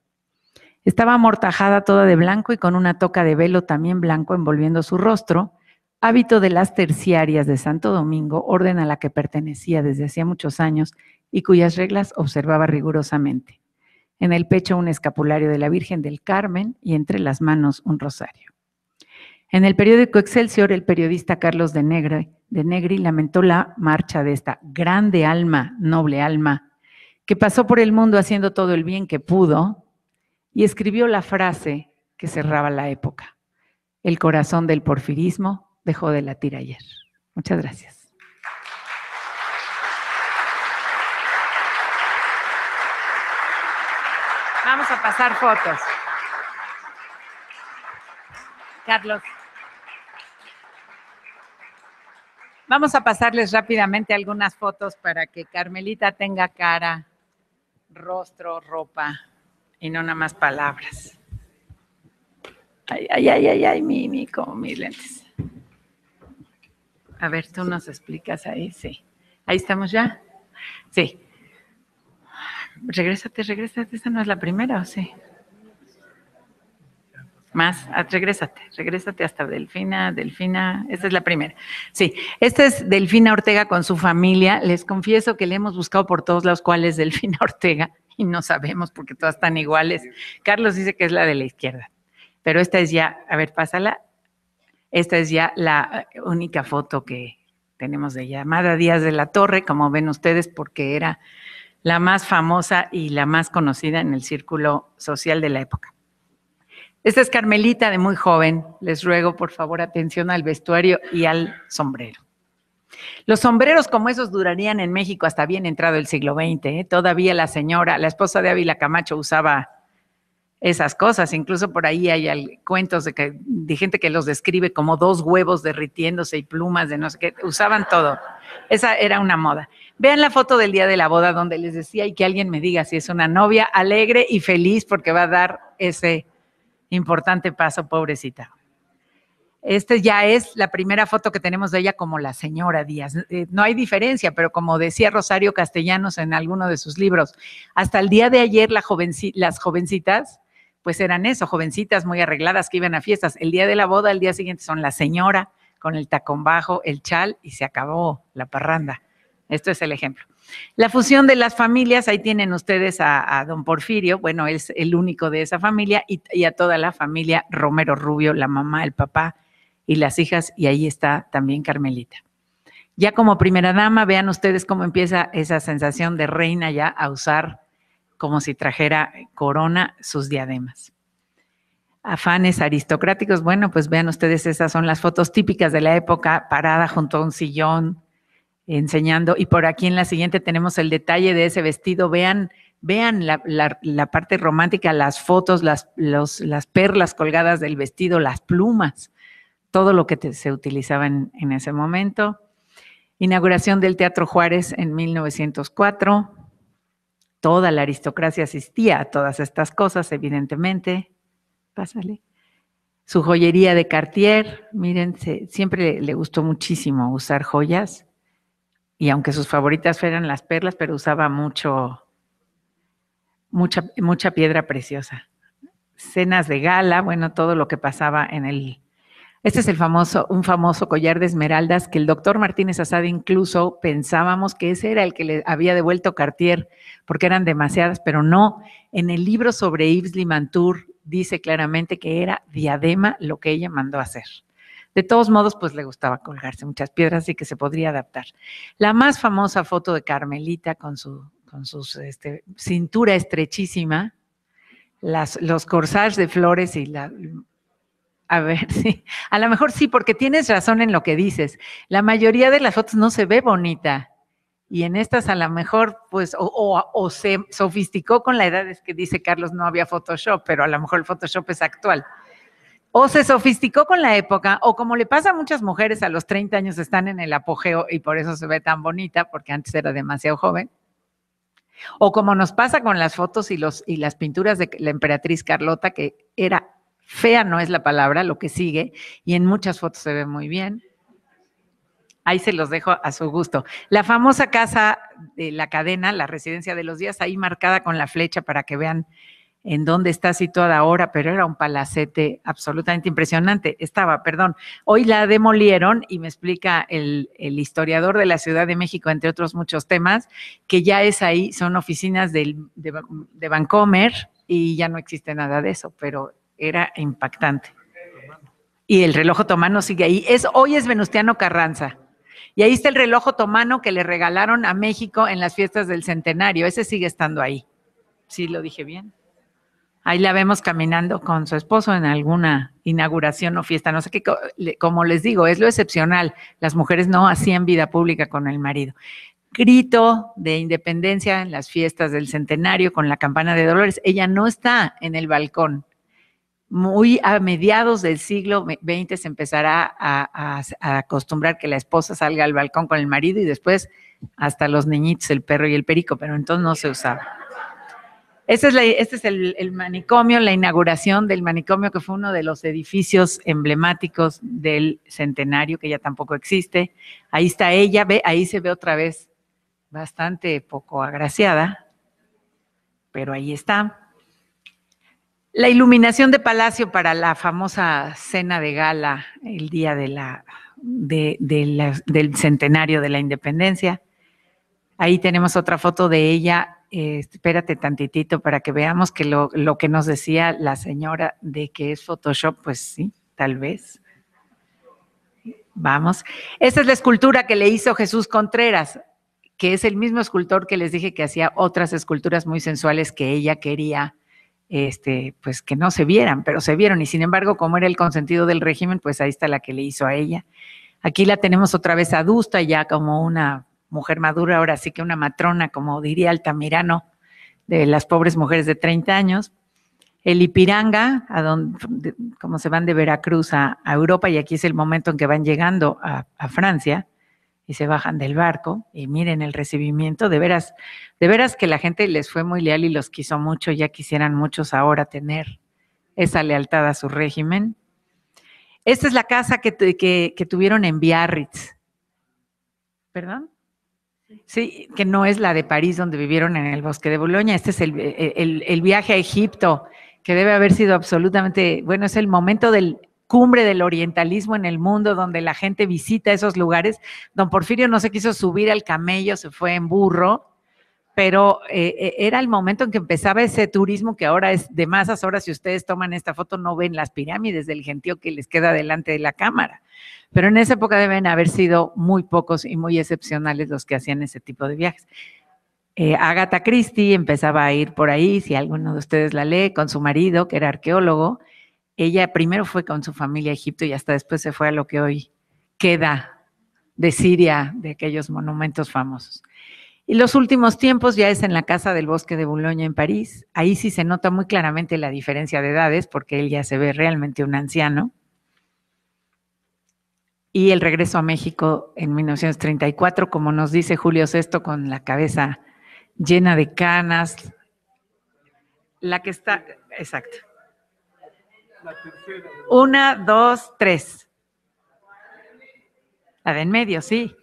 [SPEAKER 2] Estaba amortajada toda de blanco y con una toca de velo también blanco envolviendo su rostro, hábito de las terciarias de Santo Domingo, orden a la que pertenecía desde hacía muchos años y cuyas reglas observaba rigurosamente. En el pecho un escapulario de la Virgen del Carmen y entre las manos un rosario. En el periódico Excelsior, el periodista Carlos de Negri, de Negri lamentó la marcha de esta grande alma, noble alma, que pasó por el mundo haciendo todo el bien que pudo y escribió la frase que cerraba la época. El corazón del porfirismo dejó de latir ayer. Muchas gracias. Vamos a pasar fotos. Carlos. Vamos a pasarles rápidamente algunas fotos para que Carmelita tenga cara rostro, ropa y no nada más palabras. Ay, ay, ay, ay, ay, mi, mi, como mis lentes. A ver, tú nos explicas ahí, sí. Ahí estamos ya. Sí. Regrésate, regrésate, esa no es la primera, ¿o sí? Más, ah, regrésate, regrésate hasta Delfina, Delfina, esta es la primera. Sí, esta es Delfina Ortega con su familia. Les confieso que le hemos buscado por todos los cuales Delfina Ortega y no sabemos porque todas están iguales. Carlos dice que es la de la izquierda, pero esta es ya, a ver, pásala. Esta es ya la única foto que tenemos de ella. Amada Díaz de la Torre, como ven ustedes, porque era la más famosa y la más conocida en el círculo social de la época. Esta es Carmelita de muy joven. Les ruego, por favor, atención al vestuario y al sombrero. Los sombreros como esos durarían en México hasta bien entrado el siglo XX. ¿eh? Todavía la señora, la esposa de Ávila Camacho usaba esas cosas. Incluso por ahí hay cuentos de, que, de gente que los describe como dos huevos derritiéndose y plumas de no sé qué. Usaban todo. Esa era una moda. Vean la foto del día de la boda donde les decía y que alguien me diga si es una novia alegre y feliz porque va a dar ese importante paso, pobrecita. Esta ya es la primera foto que tenemos de ella como la señora Díaz. Eh, no hay diferencia, pero como decía Rosario Castellanos en alguno de sus libros, hasta el día de ayer las jovencitas, pues eran eso, jovencitas muy arregladas que iban a fiestas. El día de la boda, el día siguiente son la señora con el tacón bajo, el chal y se acabó la parranda. Esto es el ejemplo. La fusión de las familias, ahí tienen ustedes a, don Porfirio, bueno, es el único de esa familia, y, y, a toda la familia Romero Rubio, la mamá, el papá y las hijas, y ahí está también Carmelita. Ya como primera dama, vean ustedes cómo empieza esa sensación de reina ya a usar como si trajera corona sus diademas. Afanes aristocráticos, bueno, pues vean ustedes, esas son las fotos típicas de la época, parada junto a un sillón, enseñando. Y por aquí en la siguiente tenemos el detalle de ese vestido. Vean, vean la, parte romántica, las fotos, las, las perlas colgadas del vestido, las plumas, todo lo que se utilizaba en, ese momento. Inauguración del Teatro Juárez en 1904. Toda la aristocracia asistía a todas estas cosas, evidentemente. Pásale su joyería de Cartier. Miren, siempre le, gustó muchísimo usar joyas y aunque sus favoritas fueran las perlas, pero usaba mucho, mucha, mucha piedra preciosa. Cenas de gala, bueno, todo lo que pasaba en el... Este es el famoso, un famoso collar de esmeraldas que el doctor Martínez Asad, incluso pensábamos que ese era el que le había devuelto Cartier, porque eran demasiadas, pero no. En el libro sobre Yves Limantour dice claramente que era diadema lo que ella mandó hacer. De todos modos, pues le gustaba colgarse muchas piedras, y que se podría adaptar. La más famosa foto de Carmelita con su con sus este, cintura estrechísima, las, los corsages de flores y la... A ver, sí, a lo mejor sí, porque tienes razón en lo que dices. La mayoría de las fotos no se ve bonita y en estas a lo mejor, pues, o, o, o se sofisticó con la edad, es que dice Carlos, no había Photoshop, pero a lo mejor el Photoshop es actual o se sofisticó con la época, o como le pasa a muchas mujeres a los 30 años están en el apogeo y por eso se ve tan bonita, porque antes era demasiado joven, o como nos pasa con las fotos y, los, y las pinturas de la emperatriz Carlota, que era fea, no es la palabra, lo que sigue, y en muchas fotos se ve muy bien. Ahí se los dejo a su gusto. La famosa casa de la cadena, la residencia de los días, ahí marcada con la flecha para que vean en dónde está situada ahora, pero era un palacete absolutamente impresionante. Estaba, perdón, hoy la demolieron y me explica el, historiador de la Ciudad de México, entre otros muchos temas, que ya es ahí, son oficinas de, Vancomer y ya no existe nada de eso, pero era impactante. Y el reloj otomano sigue ahí. Es, hoy es Venustiano Carranza. Y ahí está el reloj otomano que le regalaron a México en las fiestas del centenario. Ese sigue estando ahí. Sí, lo dije bien. Ahí la vemos caminando con su esposo en alguna inauguración o fiesta. No sé qué, como les digo, es lo excepcional. Las mujeres no hacían vida pública con el marido. Grito de independencia en las fiestas del centenario con la campana de Dolores. Ella no está en el balcón. Muy a mediados del siglo XX se empezará a, a acostumbrar que la esposa salga al balcón con el marido y después hasta los niñitos, el perro y el perico, pero entonces no se usaba. Este es, el, manicomio, la inauguración del manicomio, que fue uno de los edificios emblemáticos del centenario, que ya tampoco existe. Ahí está ella, ve, ahí se ve otra vez bastante poco agraciada, pero ahí está. La iluminación de palacio para la famosa cena de gala el día del centenario de la independencia. Ahí tenemos otra foto de ella eh, espérate tantitito para que veamos que lo, lo, que nos decía la señora de que es Photoshop, pues sí, tal vez. Vamos. Esta es la escultura que le hizo Jesús Contreras, que es el mismo escultor que les dije que hacía otras esculturas muy sensuales que ella quería, este, pues que no se vieran, pero se vieron. Y sin embargo, como era el consentido del régimen, pues ahí está la que le hizo a ella. Aquí la tenemos otra vez adusta, ya como una mujer madura, ahora sí que una matrona, como diría Altamirano, de las pobres mujeres de 30 años. El Ipiranga, a donde, como se van de Veracruz a, Europa, y aquí es el momento en que van llegando a, Francia y se bajan del barco y miren el recibimiento, de veras, de veras que la gente les fue muy leal y los quiso mucho, ya quisieran muchos ahora tener esa lealtad a su régimen. Esta es la casa que, que, que tuvieron en Biarritz. ¿Perdón? Sí, que no es la de París donde vivieron en el bosque de Boloña, este es eh, eh, el, el, viaje a Egipto, que debe haber sido absolutamente, bueno, es el momento del cumbre del orientalismo en el mundo, donde la gente visita esos lugares. Don Porfirio no se quiso subir al camello, se fue en burro, pero eh, eh, era el momento en que empezaba ese turismo que ahora es de masas. Ahora, si ustedes toman esta foto, no ven las pirámides del gentío que les queda delante de la cámara. Pero en esa época deben haber sido muy pocos y muy excepcionales los que hacían ese tipo de viajes. Eh, Agatha Christie empezaba a ir por ahí, si alguno de ustedes la lee, con su marido, que era arqueólogo. Ella primero fue con su familia a Egipto y hasta después se fue a lo que hoy queda de Siria, de aquellos monumentos famosos. Y los últimos tiempos ya es en la Casa del Bosque de Boulogne en París. Ahí sí se nota muy claramente la diferencia de edades porque él ya se ve realmente un anciano. Y el regreso a México en 1934, como nos dice Julio VI con la cabeza llena de canas. La que está, exacto. Una, dos, tres. La de en medio, sí.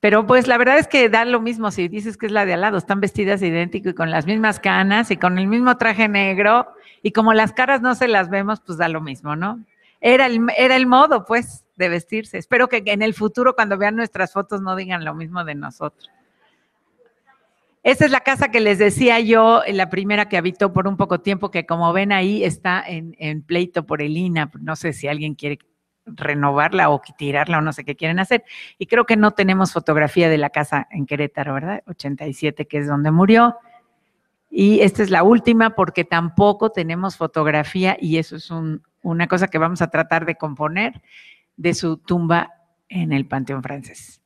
[SPEAKER 2] Pero pues la verdad es que da lo mismo si dices que es la de al lado, están vestidas idéntico y con las mismas canas y con el mismo traje negro y como las caras no se las vemos, pues da lo mismo, ¿no? Era el, era el modo, pues, de vestirse. Espero que en el futuro, cuando vean nuestras fotos, no digan lo mismo de nosotros. Esta es la casa que les decía yo, la primera que habitó por un poco tiempo, que como ven ahí está en, pleito por el INA. No sé si alguien quiere renovarla o tirarla o no sé qué quieren hacer. Y creo que no tenemos fotografía de la casa en Querétaro, ¿verdad? 87, que es donde murió. Y esta es la última porque tampoco tenemos fotografía y eso es una cosa que vamos a tratar de componer de su tumba en el Panteón Francés.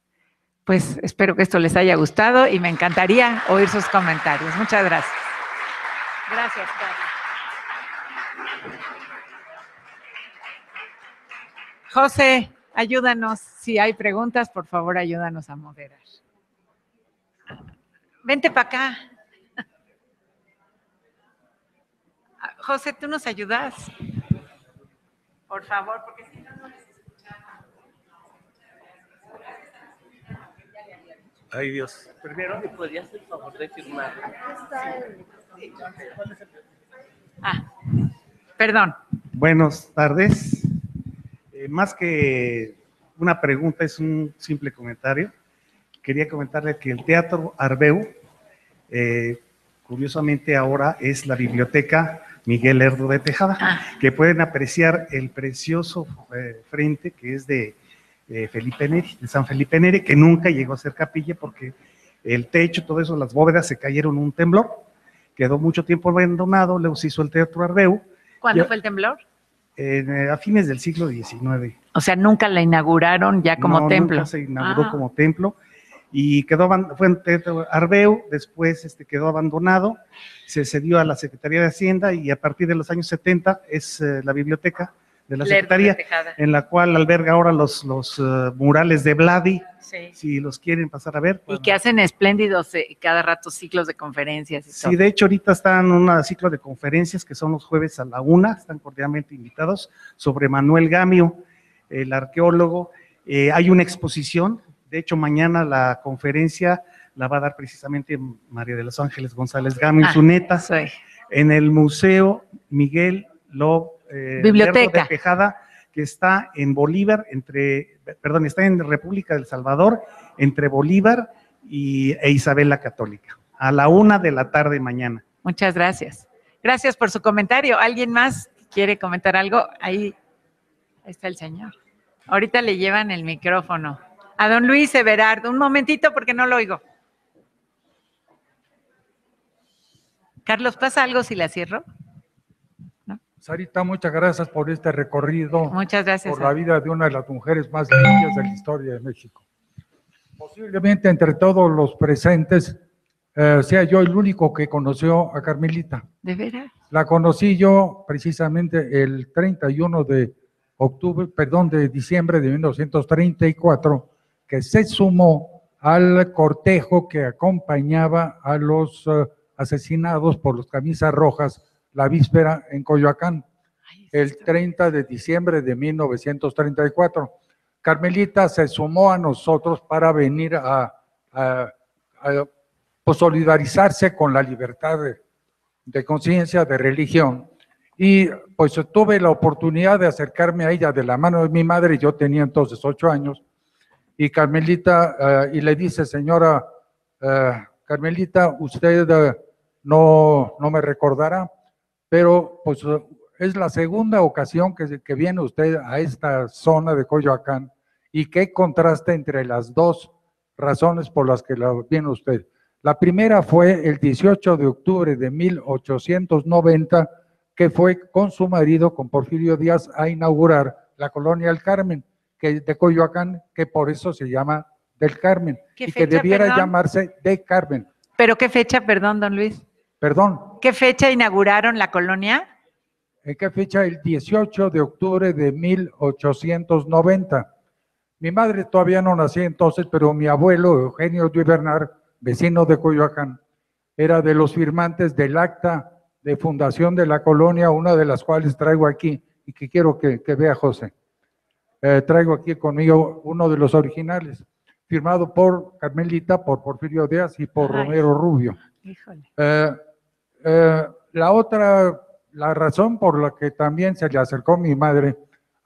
[SPEAKER 2] Pues espero que esto les haya gustado y me encantaría oír sus comentarios. Muchas gracias. Gracias, José, ayúdanos. Si hay preguntas, por favor, ayúdanos a moderar. Vente para acá. José, tú nos ayudas. Por favor, porque si no, no les escuchamos.
[SPEAKER 3] Ay, Dios. Primero, ¿me podrías hacer el favor de firmar? Ah, perdón. Buenas tardes. Eh, más que una pregunta, es un simple comentario. Quería comentarle que el Teatro Arbeu, eh, curiosamente ahora es la biblioteca Miguel Erdo de Tejada, ah. que pueden apreciar el precioso eh, frente que es de Felipe San Felipe Neri, que nunca llegó a ser capilla porque el techo, todo eso, las bóvedas se cayeron un temblor, quedó mucho tiempo abandonado, luego se hizo el Teatro Arbeu.
[SPEAKER 2] ¿Cuándo fue el temblor?
[SPEAKER 3] Eh, a fines del siglo XIX.
[SPEAKER 2] O sea, nunca la inauguraron ya como templo. Nunca se inauguró ah. como
[SPEAKER 3] templo y quedó fue Arbeu, después este, quedó abandonado, se cedió a la Secretaría de Hacienda y a partir de los años 70 es eh, la biblioteca de la Secretaría, en la cual alberga ahora los, los eh, murales de Vladi, si los quieren pasar a ver.
[SPEAKER 2] y que hacen espléndidos eh, cada rato ciclos de conferencias. sí, de
[SPEAKER 3] hecho ahorita están un ciclo de conferencias que son los jueves a la una, están cordialmente invitados, sobre Manuel Gamio, el arqueólogo. Eh, hay una exposición, de hecho mañana la conferencia la va a dar precisamente María de los Ángeles González Gamio ah, Zuneta, en el Museo Miguel López. Eh, Biblioteca. que está en Bolívar, entre, perdón, está en República del Salvador, entre Bolívar y, e Isabel la Católica, a la una de la tarde mañana.
[SPEAKER 2] Muchas gracias. Gracias por su comentario. ¿Alguien más quiere comentar algo? Ahí, ahí está el señor. Ahorita le llevan el micrófono. A don Luis Everardo, un momentito porque no lo oigo. Carlos, ¿pasa algo si la cierro?
[SPEAKER 4] Sarita, muchas gracias por este recorrido. Muchas gracias. Por la vida de una de las mujeres más lindas de la historia de México. Posiblemente entre todos los presentes eh, sea yo el único que conoció a Carmelita. ¿De veras? La conocí yo precisamente el 31 de octubre, perdón, de diciembre de 1934, que se sumó al cortejo que acompañaba a los eh, asesinados por los camisas rojas la víspera en Coyoacán, el 30 de diciembre de 1934. Carmelita se sumó a nosotros para venir a, pues, solidarizarse con la libertad de, conciencia, de religión. Y pues tuve la oportunidad de acercarme a ella de la mano de mi madre, yo tenía entonces ocho años, y Carmelita, eh, y le dice, señora eh, Carmelita, usted eh, no, no me recordará pero pues es la segunda ocasión que, viene usted a esta zona de Coyoacán y qué contraste entre las dos razones por las que la viene usted. La primera fue el 18 de octubre de 1890, que fue con su marido, con Porfirio Díaz, a inaugurar la colonia del Carmen, que de Coyoacán, que por eso se llama del Carmen, y que debiera llamarse de Carmen.
[SPEAKER 2] ¿Pero qué fecha, perdón, don Luis? Perdón. ¿Qué fecha inauguraron la colonia?
[SPEAKER 4] ¿En qué fecha? El 18 de octubre de 1890. Mi madre todavía no nacía entonces, pero mi abuelo, Eugenio Duy Bernard, vecino de Coyoacán, era de los firmantes del acta de fundación de la colonia, una de las cuales traigo aquí y que quiero que, vea José. Eh, traigo aquí conmigo uno de los originales, firmado por Carmelita, por Porfirio Díaz y por Romero Rubio. Híjole. Eh, eh, la otra, la razón por la que también se le acercó mi madre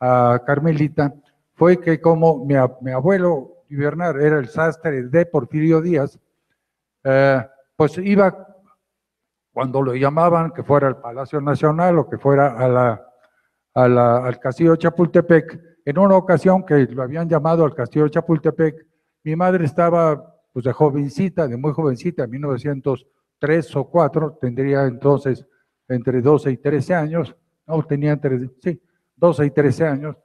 [SPEAKER 4] a Carmelita fue que como mi, mi abuelo Bernard era el sastre de Porfirio Díaz, eh, pues iba, cuando lo llamaban, que fuera al Palacio Nacional o que fuera a la, al Castillo Chapultepec, en una ocasión que lo habían llamado al Castillo Chapultepec, mi madre estaba pues de jovencita, de muy jovencita, en 1900 tres o cuatro, tendría entonces entre 12 y 13 años, no, tenía entre, sí, 12 y 13 años,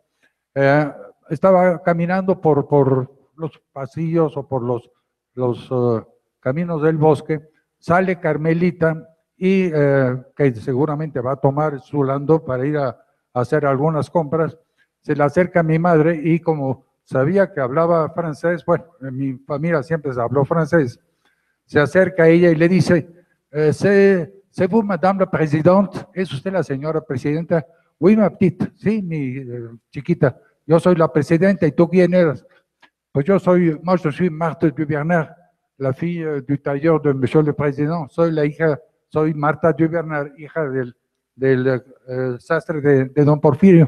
[SPEAKER 4] eh, estaba caminando por, por los pasillos o por los, los eh, caminos del bosque, sale Carmelita y eh, que seguramente va a tomar su lando para ir a, a hacer algunas compras, se le acerca a mi madre y como sabía que hablaba francés, bueno, en mi familia siempre se habló francés, se acerca a ella y le dice, eh, ¿se se vous, Madame la Présidente, es usted la señora presidenta, oui, ma petite, sí, mi eh, chiquita, yo soy la presidenta y tú quién eres. Pues yo soy, yo je suis Marthe la fille eh, du tailleur de Monsieur le Président, soy la hija, soy Marta Duvernard, hija del, del sastre de, Don Porfirio.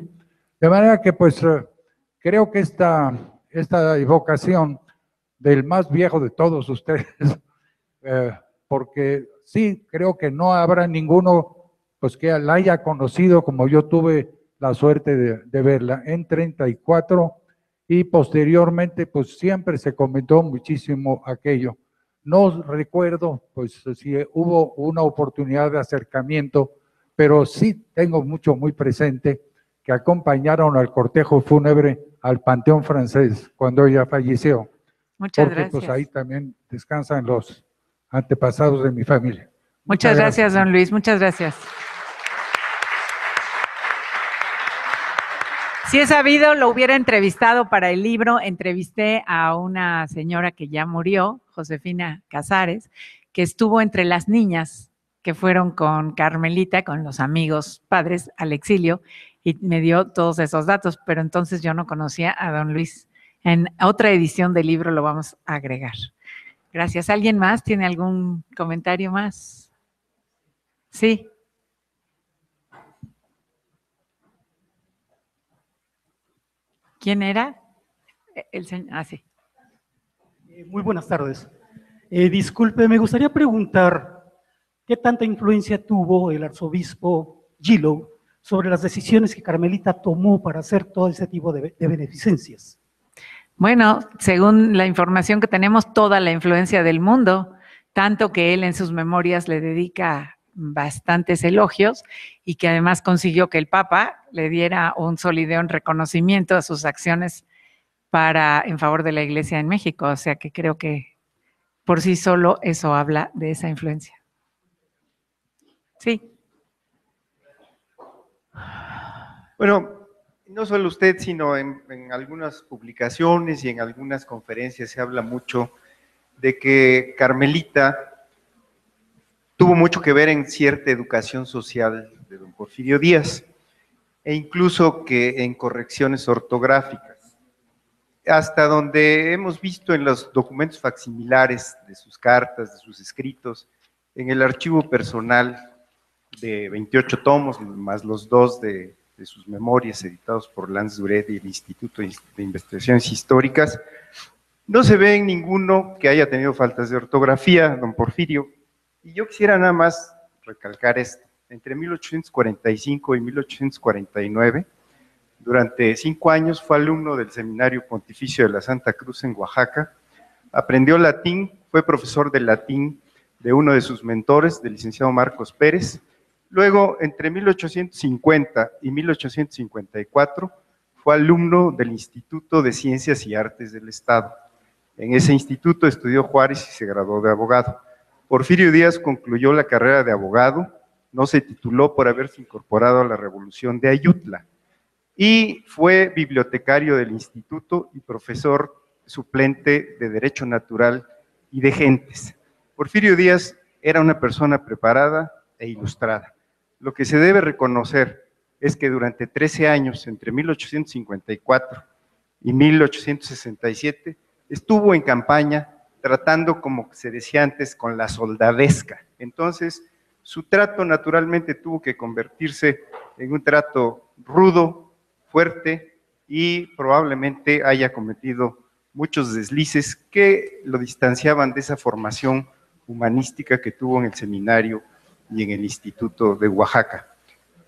[SPEAKER 4] De manera que pues creo que esta, esta evocación del más viejo de todos ustedes, Eh, porque sí, creo que no habrá ninguno pues que la haya conocido como yo tuve la suerte de, verla en 34 y posteriormente pues siempre se comentó muchísimo aquello. No recuerdo pues si hubo una oportunidad de acercamiento, pero sí tengo mucho muy presente que acompañaron al cortejo fúnebre al Panteón francés cuando ella falleció. Muchas porque, gracias. Pues ahí también descansan los antepasados de mi familia. Muchas, gracias,
[SPEAKER 2] don Luis. Muchas gracias. Si he sabido, lo hubiera entrevistado para el libro. Entrevisté a una señora que ya murió, Josefina Casares, que estuvo entre las niñas que fueron con Carmelita, con los amigos padres al exilio, y me dio todos esos datos, pero entonces yo no conocía a don Luis. En otra edición del libro lo vamos a agregar. Gracias. ¿Alguien más tiene algún comentario más? Sí. ¿Quién era? Eh, el señor. Ah, sí.
[SPEAKER 3] Eh, muy buenas tardes. Eh, disculpe, me gustaría preguntar qué tanta influencia tuvo el arzobispo Gilo sobre las decisiones que Carmelita tomó para hacer todo ese tipo de beneficencias.
[SPEAKER 2] Bueno, según la información que tenemos, toda la influencia del mundo, tanto que él en sus memorias le dedica bastantes elogios y que además consiguió que el Papa le diera un en reconocimiento a sus acciones para en favor de la Iglesia en México. O sea que creo que por sí solo eso habla de esa influencia. Sí.
[SPEAKER 5] Bueno, no solo usted, sino en, en, algunas publicaciones y en algunas conferencias se habla mucho de que Carmelita tuvo mucho que ver en cierta educación social de don Porfirio Díaz e incluso que en correcciones ortográficas, hasta donde hemos visto en los documentos facsimilares de sus cartas, de sus escritos, en el archivo personal de 28 tomos, más los dos de de sus memorias editados por Lance Duret y el Instituto de Investigaciones Históricas, no se ve en ninguno que haya tenido faltas de ortografía, don Porfirio. Y yo quisiera nada más recalcar esto. Entre 1845 y 1849, durante cinco años fue alumno del Seminario Pontificio de la Santa Cruz en Oaxaca, aprendió latín, fue profesor de latín de uno de sus mentores, del licenciado Marcos Pérez, Luego, entre 1850 y 1854, fue alumno del Instituto de Ciencias y Artes del Estado. En ese instituto estudió Juárez y se graduó de abogado. Porfirio Díaz concluyó la carrera de abogado, no se tituló por haberse incorporado a la revolución de Ayutla y fue bibliotecario del instituto y profesor suplente de Derecho Natural y de Gentes. Porfirio Díaz era una persona preparada e ilustrada lo que se debe reconocer es que durante 13 años, entre 1854 y 1867, estuvo en campaña tratando, como se decía antes, con la soldadesca. Entonces, su trato naturalmente tuvo que convertirse en un trato rudo, fuerte y probablemente haya cometido muchos deslices que lo distanciaban de esa formación humanística que tuvo en el seminario y en el Instituto de Oaxaca.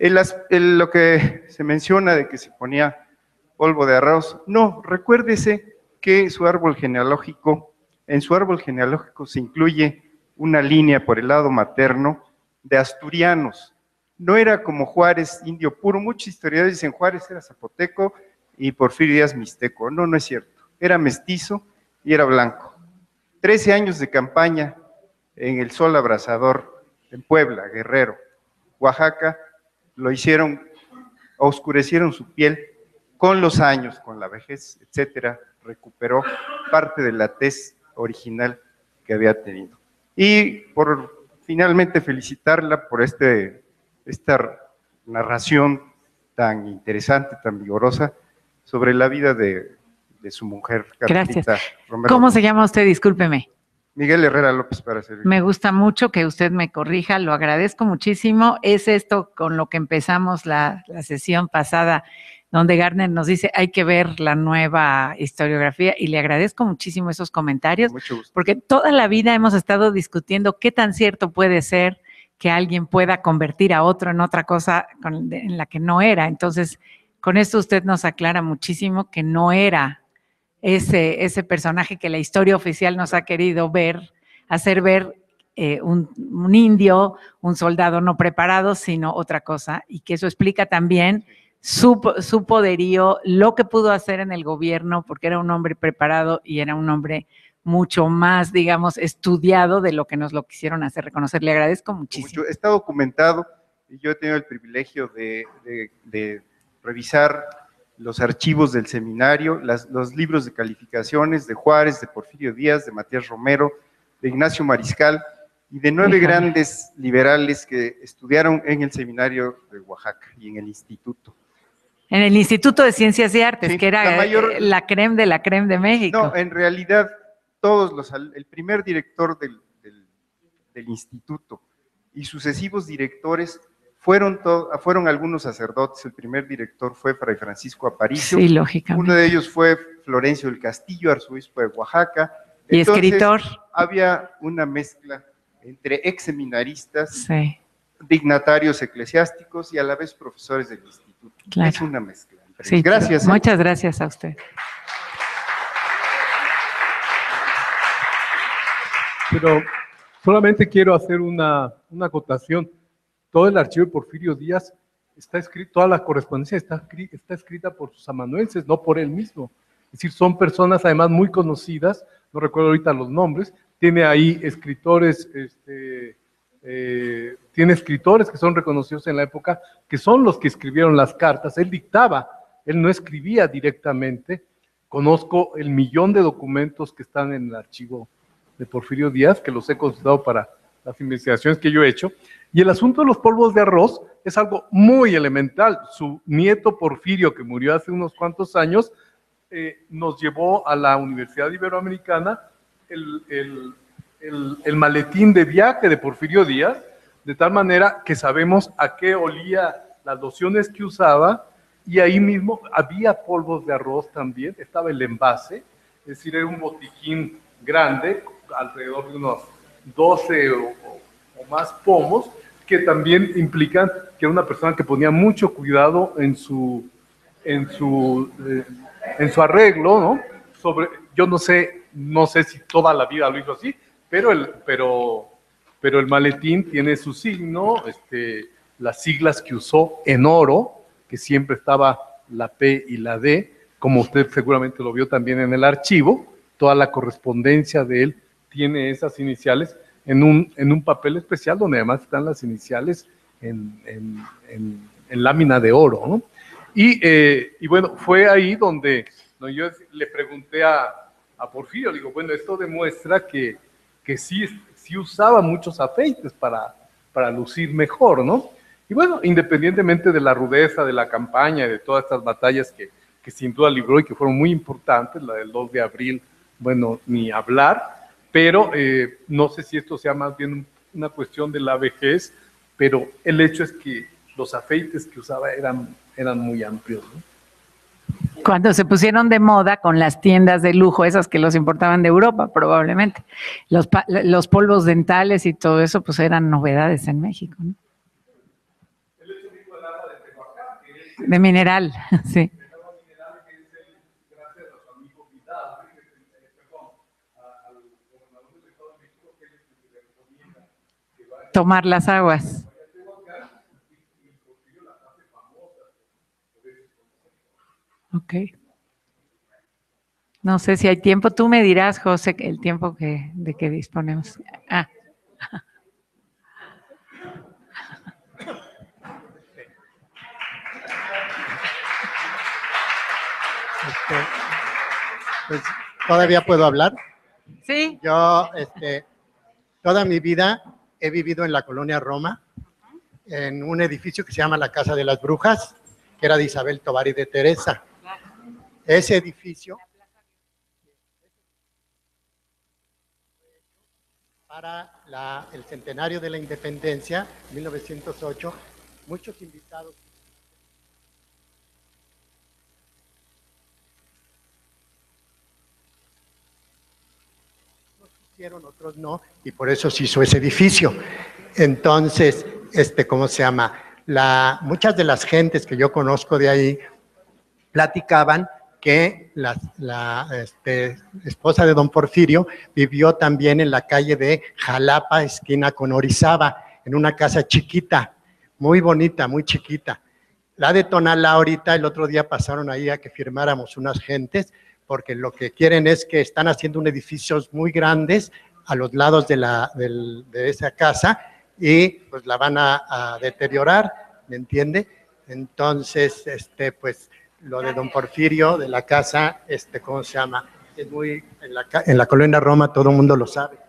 [SPEAKER 5] lo que se menciona de que se ponía polvo de arroz, no, recuérdese que su árbol genealógico, en su árbol genealógico se incluye una línea por el lado materno de asturianos. No era como Juárez, indio puro, muchos historiadores dicen Juárez era zapoteco y Porfirio Díaz mixteco. No, no es cierto, era mestizo y era blanco. Trece años de campaña en el sol abrasador en Puebla, Guerrero, Oaxaca, lo hicieron, oscurecieron su piel con los años, con la vejez, etcétera, recuperó parte de la tez original que había tenido. Y por finalmente felicitarla por este, esta narración tan interesante, tan vigorosa, sobre la vida de, su mujer, Carlita Gracias. ¿Cómo se
[SPEAKER 2] llama usted? Discúlpeme.
[SPEAKER 5] Miguel Herrera López para servir. Me
[SPEAKER 2] gusta mucho que usted me corrija, lo agradezco muchísimo. Es esto con lo que empezamos la, sesión pasada, donde Garner nos dice hay que ver la nueva historiografía y le agradezco muchísimo esos comentarios, porque toda la vida hemos estado discutiendo qué tan cierto puede ser que alguien pueda convertir a otro en otra cosa en la que no era. Entonces, con esto usted nos aclara muchísimo que no era ese, personaje que la historia oficial nos ha querido ver, hacer ver eh, un, indio, un soldado no preparado, sino otra cosa, y que eso explica también su, poderío, lo que pudo hacer en el gobierno, porque era un hombre preparado y era un hombre mucho más, digamos, estudiado de lo que nos lo quisieron hacer reconocer. Le agradezco muchísimo.
[SPEAKER 5] Está documentado y yo he tenido el privilegio de revisar los archivos del seminario, los libros de calificaciones de Juárez, de Porfirio Díaz, de Matías Romero, de Ignacio Mariscal y de nueve grandes liberales que estudiaron en el seminario de Oaxaca y en el instituto.
[SPEAKER 2] En el Instituto de Ciencias y Artes, que era la, mayor, eh, creme de la creme de México. No,
[SPEAKER 5] en realidad, todos los, el primer director del instituto y sucesivos directores fueron, fueron algunos sacerdotes, el primer director fue Fray Francisco Aparicio, sí, lógicamente. uno de ellos fue Florencio del Castillo, arzobispo de Oaxaca. Y escritor. Había una mezcla entre ex seminaristas, dignatarios eclesiásticos y a la vez profesores del instituto. Es
[SPEAKER 2] una mezcla. Sí, gracias. Muchas gracias a usted.
[SPEAKER 6] Pero solamente quiero hacer una, una acotación. Todo el archivo de Porfirio Díaz está escrito, toda la correspondencia está, escrita por sus amanuenses, no por él mismo. Es decir, son personas además muy conocidas, no recuerdo ahorita los nombres, tiene ahí escritores, este, eh, tiene escritores que son reconocidos en la época, que son los que escribieron las cartas. Él dictaba, él no escribía directamente. Conozco el millón de documentos que están en el archivo de Porfirio Díaz, que los he consultado para las investigaciones que yo he hecho. Y el asunto de los polvos de arroz es algo muy elemental. Su nieto Porfirio, que murió hace unos cuantos años, eh, nos llevó a la Universidad Iberoamericana el, el maletín de viaje de Porfirio Díaz, de tal manera que sabemos a qué olía las lociones que usaba, y ahí mismo había polvos de arroz también, estaba el envase, es decir, era un botiquín grande, alrededor de unos 12 o, más pomos, que también implican que era una persona que ponía mucho cuidado en su, en su, eh, en su arreglo, ¿no? Sobre, yo no sé, no sé si toda la vida lo hizo así, pero el, pero, pero el maletín tiene su signo, este, las siglas que usó en oro, que siempre estaba la P y la D, como usted seguramente lo vio también en el archivo, toda la correspondencia de él tiene esas iniciales en un, en un papel especial donde además están las iniciales en, en, lámina de oro. ¿no? Y, eh, y, bueno, fue ahí donde yo le pregunté a, a Porfirio, le digo, bueno, esto demuestra que, que sí, usaba muchos afeites para, para lucir mejor, ¿no? Y bueno, independientemente de la rudeza de la campaña y de todas estas batallas que, que sin duda libró y que fueron muy importantes, la del 2 de abril, bueno, ni hablar, pero eh, no sé si esto sea más bien una cuestión de la vejez, pero el hecho es que los afeites que usaba eran, eran muy amplios.
[SPEAKER 2] Cuando se pusieron de moda con las tiendas de lujo, esas que los importaban de Europa probablemente, los, polvos dentales y todo eso, pues eran novedades en México. ¿no? De mineral, sí. tomar las aguas. Ok. No sé si hay tiempo. Tú me dirás, José, el tiempo que, de que disponemos. Ah.
[SPEAKER 7] Este, pues, ¿Todavía puedo hablar? Sí. Yo, este, toda mi vida he vivido en la colonia Roma, en un edificio que se llama la Casa de las Brujas, que era de Isabel Tovar y de Teresa. Ese edificio, para el centenario de la independencia, 1908, muchos invitados otros no, y por eso se hizo ese edificio. Entonces, este, ¿cómo se llama? muchas de las gentes que yo conozco de ahí platicaban que la, este, esposa de don Porfirio vivió también en la calle de Jalapa, esquina con Orizaba, en una casa chiquita, muy bonita, muy chiquita. La de Tonalá ahorita, el otro día pasaron ahí a que firmáramos unas gentes, porque lo que quieren es que están haciendo un edificios muy grandes a los lados de, la, de, esa casa y pues la van a, deteriorar, ¿me entiende? Entonces, este, pues lo de don Porfirio, de la casa, este, ¿cómo se llama? Es muy, en la, en la colonia Roma todo el mundo lo sabe.